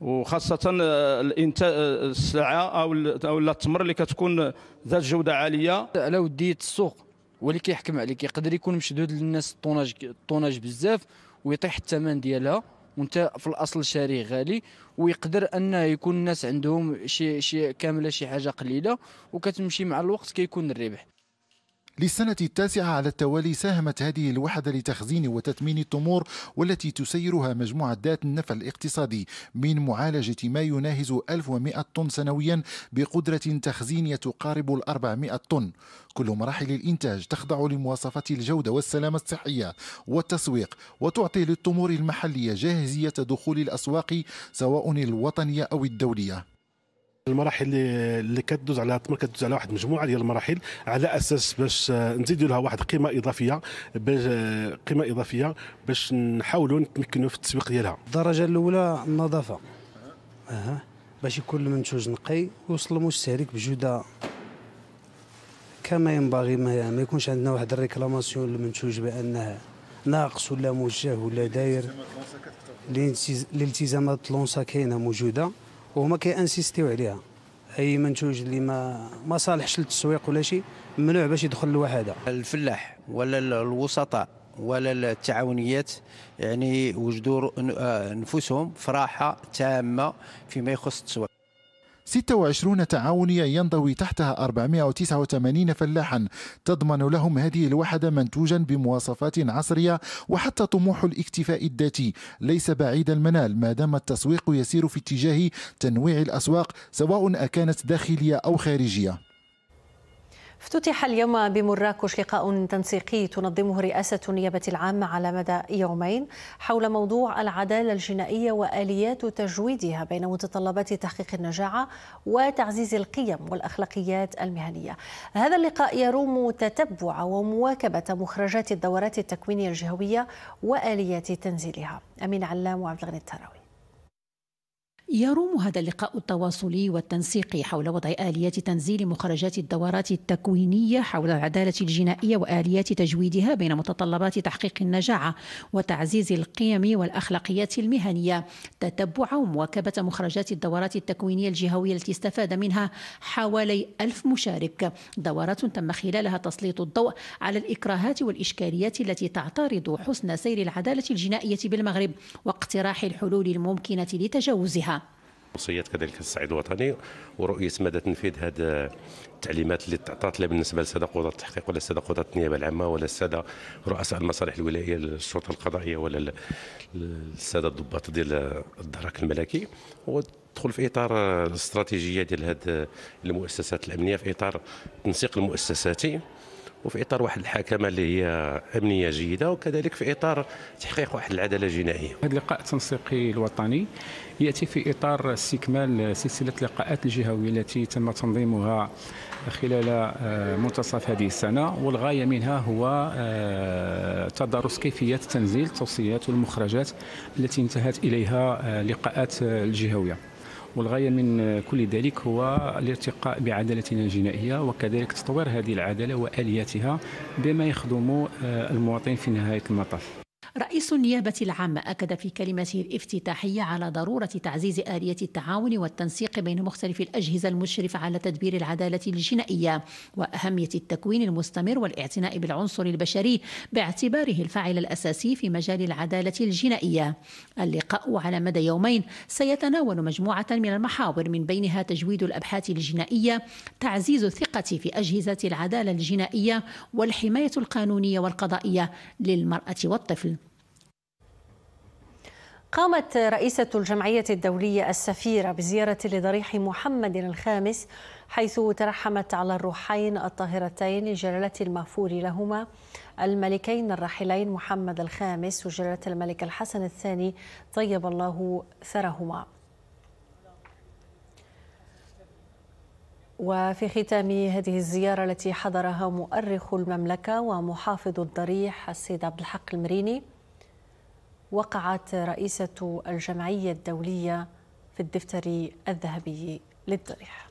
وخاصه آه، الانتاج آه، السلعه او او التمر اللي كتكون ذات جوده عاليه على وديه السوق واللي كيحكم عليك يقدر يكون مشدود للناس الطوناج الطوناج بزاف ويطيح الثمن ديالها وانت في الاصل شاري غالي ويقدر انه يكون الناس عندهم شي شي كامله شي حاجه قليله وكتمشي مع الوقت كيكون الربح للسنة التاسعة على التوالي ساهمت هذه الوحدة لتخزين وتثمين التمور والتي تسيرها مجموعة ذات النفع الاقتصادي من معالجة ما يناهز 1100 طن سنويا بقدرة تخزينية تقارب ال 400 طن كل مراحل الإنتاج تخضع لمواصفات الجودة والسلامة الصحية والتسويق وتعطي للتمور المحلية جاهزية دخول الأسواق سواء الوطنية أو الدولية المراحل اللي اللي كتدوز على تمر كتدوز على واحد مجموعه ديال المراحل على اساس باش نزيدوا لها واحد قيمه اضافيه باش قيمه اضافيه باش نحاولوا نتمكنوا في التسويق ديالها الدرجه الاولى النظافه اها باش يكون المنتوج نقي ويوصل للمستهلك بجوده كما ينبغي ما, يعني ما يكونش عندنا واحد الريكلاماسيون للمنتوج بانه ناقص ولا موجه ولا داير الالتزامات لونسا كاينه موجوده وهما كيانسيستيو عليها اي منتوج اللي ما ما صالحش للتسويق ولا شيء ممنوع باش يدخل لوحده الفلاح ولا الوسطاء ولا التعاونيات يعني وجدوا آه، نفوسهم فراحه تامه فيما يخص التسويق 26 تعاونية ينضوي تحتها 489 فلاحا تضمن لهم هذه الوحدة منتوجا بمواصفات عصرية وحتى طموح الاكتفاء الذاتي ليس بعيد المنال ما دام التسويق يسير في اتجاه تنويع الأسواق سواء أكانت داخلية أو خارجية افتتح اليوم بمراكش لقاء تنسيقي تنظمه رئاسة النيابة العامة على مدى يومين حول موضوع العدالة الجنائية وآليات تجويدها بين متطلبات تحقيق النجاعة وتعزيز القيم والأخلاقيات المهنية هذا اللقاء يروم تتبع ومواكبة مخرجات الدورات التكوينية الجهوية وآليات تنزيلها أمين علام وعبد الغني التراوي يروم هذا اللقاء التواصلي والتنسيقي حول وضع آليات تنزيل مخرجات الدورات التكوينية حول العدالة الجنائية وآليات تجويدها بين متطلبات تحقيق النجاعة وتعزيز القيم والأخلاقيات المهنية تتبع ومواكبة مخرجات الدورات التكوينية الجهوية التي استفاد منها حوالي ألف مشارك دورات تم خلالها تسليط الضوء على الإكراهات والإشكاليات التي تعترض حسن سير العدالة الجنائية بالمغرب واقتراح الحلول الممكنة لتجاوزها وصيه كذلك الصعيد الوطني ورؤيه مدى تنفيذ هذه التعليمات اللي تعطات لا بالنسبه للساده قضاة التحقيق ولا الساده قضاة النيابه العامه ولا الساده رؤساء المصالح الولائيه للشرطه القضائيه ولا الساده الضباط ديال الدرك الملكي وتدخل في اطار الاستراتيجيه ديال هذه المؤسسات الامنيه في اطار التنسيق المؤسساتي وفي اطار واحد الحاكمه اللي هي امنيه جيده وكذلك في اطار تحقيق واحد العداله الجنائيه. هذا اللقاء التنسيقي الوطني ياتي في اطار استكمال سلسله اللقاءات الجهويه التي تم تنظيمها خلال آه، منتصف هذه السنه والغايه منها هو آه، تدارس كيفيه تنزيل التوصيات والمخرجات التي انتهت اليها آه، لقاءات الجهويه. والغاية من كل ذلك هو الارتقاء بعدالتنا الجنائية وكذلك تطوير هذه العدالة وآلياتها بما يخدم آه، المواطن في نهاية المطاف رئيس النيابة العامة أكد في كلمته الافتتاحية على ضرورة تعزيز آلية التعاون والتنسيق بين مختلف الأجهزة المشرفة على تدبير العدالة الجنائية وأهمية التكوين المستمر والاعتناء بالعنصر البشري باعتباره الفاعل الأساسي في مجال العدالة الجنائية. اللقاء على مدى يومين سيتناول مجموعة من المحاور من بينها تجويد الأبحاث الجنائية، تعزيز الثقة في أجهزة العدالة الجنائية والحماية القانونية والقضائية للمرأة والطفل. قامت رئيسة الجمعية الدولية السفيرة بزيارة لضريح محمد الخامس حيث ترحمت على الروحين الطاهرتين جلالة المغفور لهما الملكين الراحلين محمد الخامس وجلالة الملك الحسن الثاني طيب الله ثرهما وفي ختام هذه الزيارة التي حضرها مؤرخ المملكة ومحافظ الضريح السيد عبد الحق المريني وقعت رئيسة الجمعية الدولية في الدفتر الذهبي للضريح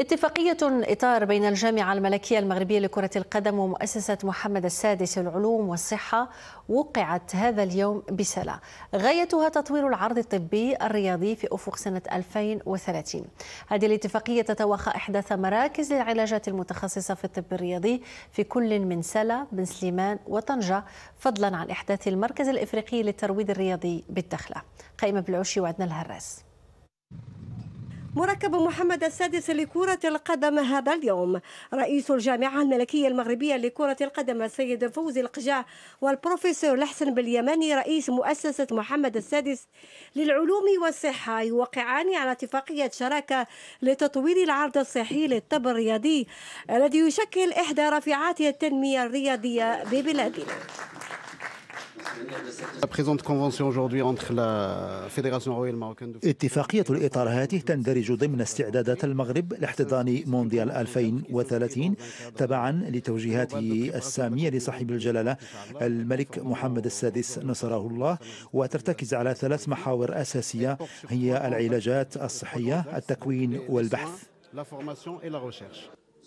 اتفاقية إطار بين الجامعة الملكية المغربية لكرة القدم ومؤسسة محمد السادس للعلوم والصحة وقعت هذا اليوم بسلا غايتها تطوير العرض الطبي الرياضي في أفق سنة 2030 هذه الاتفاقية تتوخى إحداث مراكز للعلاجات المتخصصة في الطب الرياضي في كل من سلا بن سليمان وطنجة فضلا عن إحداث المركز الإفريقي للترويض الرياضي بالدخلة قائمة بالعشي وعدنا الهراس مركب محمد السادس لكرة القدم هذا اليوم رئيس الجامعة الملكية المغربية لكرة القدم السيد فوزي القجاع والبروفيسور الحسن باليماني رئيس مؤسسة محمد السادس للعلوم والصحة يوقعان على اتفاقية شراكة لتطوير العرض الصحي للطب الرياضي الذي يشكل إحدى رافعات التنمية الرياضية ببلادنا اتفاقية الإطار هذه تندرج ضمن استعدادات المغرب لاحتضان مونديال 2030 تبعا لتوجيهاته السامية لصاحب الجلالة الملك محمد السادس نصره الله وترتكز على ثلاث محاور أساسية هي العلاجات الصحية التكوين والبحث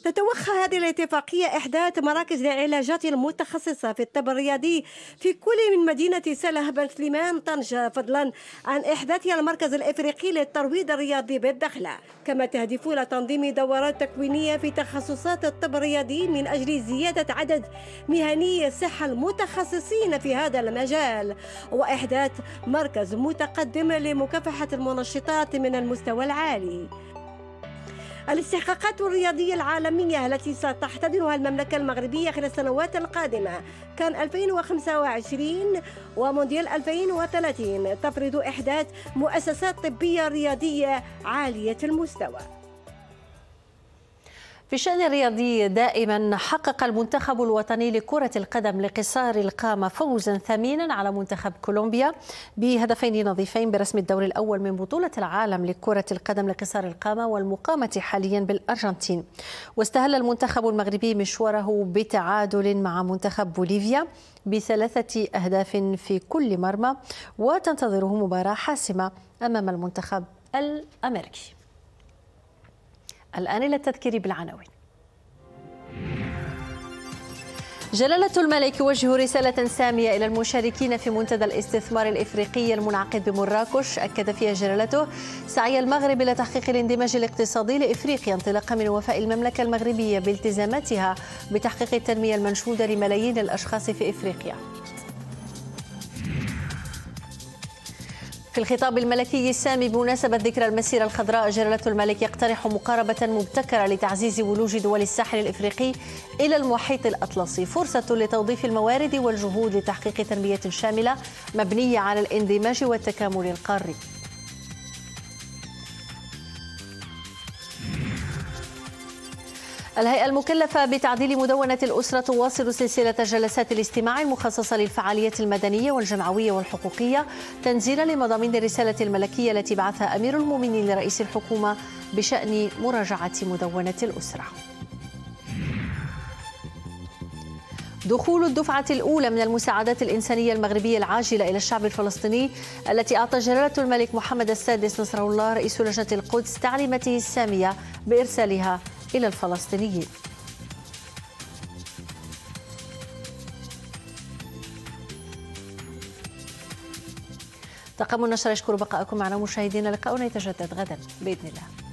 تتوخى هذه الاتفاقية إحداث مراكز للعلاجات المتخصصة في الطب الرياضي في كل من مدينة سله بن سليمان طنجة فضلا عن إحداثها المركز الإفريقي للترويض الرياضي بالدخلة كما تهدف إلى تنظيم دورات تكوينية في تخصصات الطب الرياضي من أجل زيادة عدد مهني الصحة المتخصصين في هذا المجال وإحداث مركز متقدم لمكافحة المنشطات من المستوى العالي الاستحقاقات الرياضية العالمية التي ستحتضنها المملكة المغربية خلال السنوات القادمة كان 2025 ومونديال 2030 تفرض إحداث مؤسسات طبية رياضية عالية المستوى في الشأن الرياضي دائما حقق المنتخب الوطني لكرة القدم لقصار القامة فوزا ثمينا على منتخب كولومبيا بهدفين نظيفين برسم الدور الأول من بطولة العالم لكرة القدم لقصار القامة والمقامة حاليا بالأرجنتين واستهل المنتخب المغربي مشواره بتعادل مع منتخب بوليفيا بثلاثة أهداف في كل مرمى وتنتظره مباراة حاسمة أمام المنتخب الأمريكي الآن إلى التذكير بالعناوين جلالة الملك يوجه رسالة سامية إلى المشاركين في منتدى الاستثمار الإفريقي المنعقد بمراكش أكد فيها جلالته سعي المغرب إلى تحقيق الاندماج الاقتصادي لإفريقيا انطلاقا من وفاء المملكة المغربية بالتزاماتها بتحقيق التنمية المنشودة لملايين الأشخاص في إفريقيا في الخطاب الملكي السامي بمناسبة ذكرى المسيرة الخضراء جلالة الملك يقترح مقاربة مبتكرة لتعزيز ولوج دول الساحل الإفريقي إلى المحيط الأطلسي فرصة لتوظيف الموارد والجهود لتحقيق تنمية شاملة مبنية على الاندماج والتكامل القاري الهيئة المكلفة بتعديل مدونة الأسرة تواصل سلسلة جلسات الاستماع المخصصة للفعاليات المدنية والجمعوية والحقوقية تنزيلا لمضامين الرسالة الملكية التي بعثها أمير المؤمنين لرئيس الحكومة بشأن مراجعة مدونة الأسرة. دخول الدفعة الأولى من المساعدات الإنسانية المغربية العاجلة إلى الشعب الفلسطيني التي أعطى جلالة الملك محمد السادس نصره الله رئيس لجنة القدس تعليمته السامية بإرسالها إلى الفلسطينيين تقام النشر يشكر بقاءكم معنا مشاهدينا لقاؤنا يتجدد غدا بإذن الله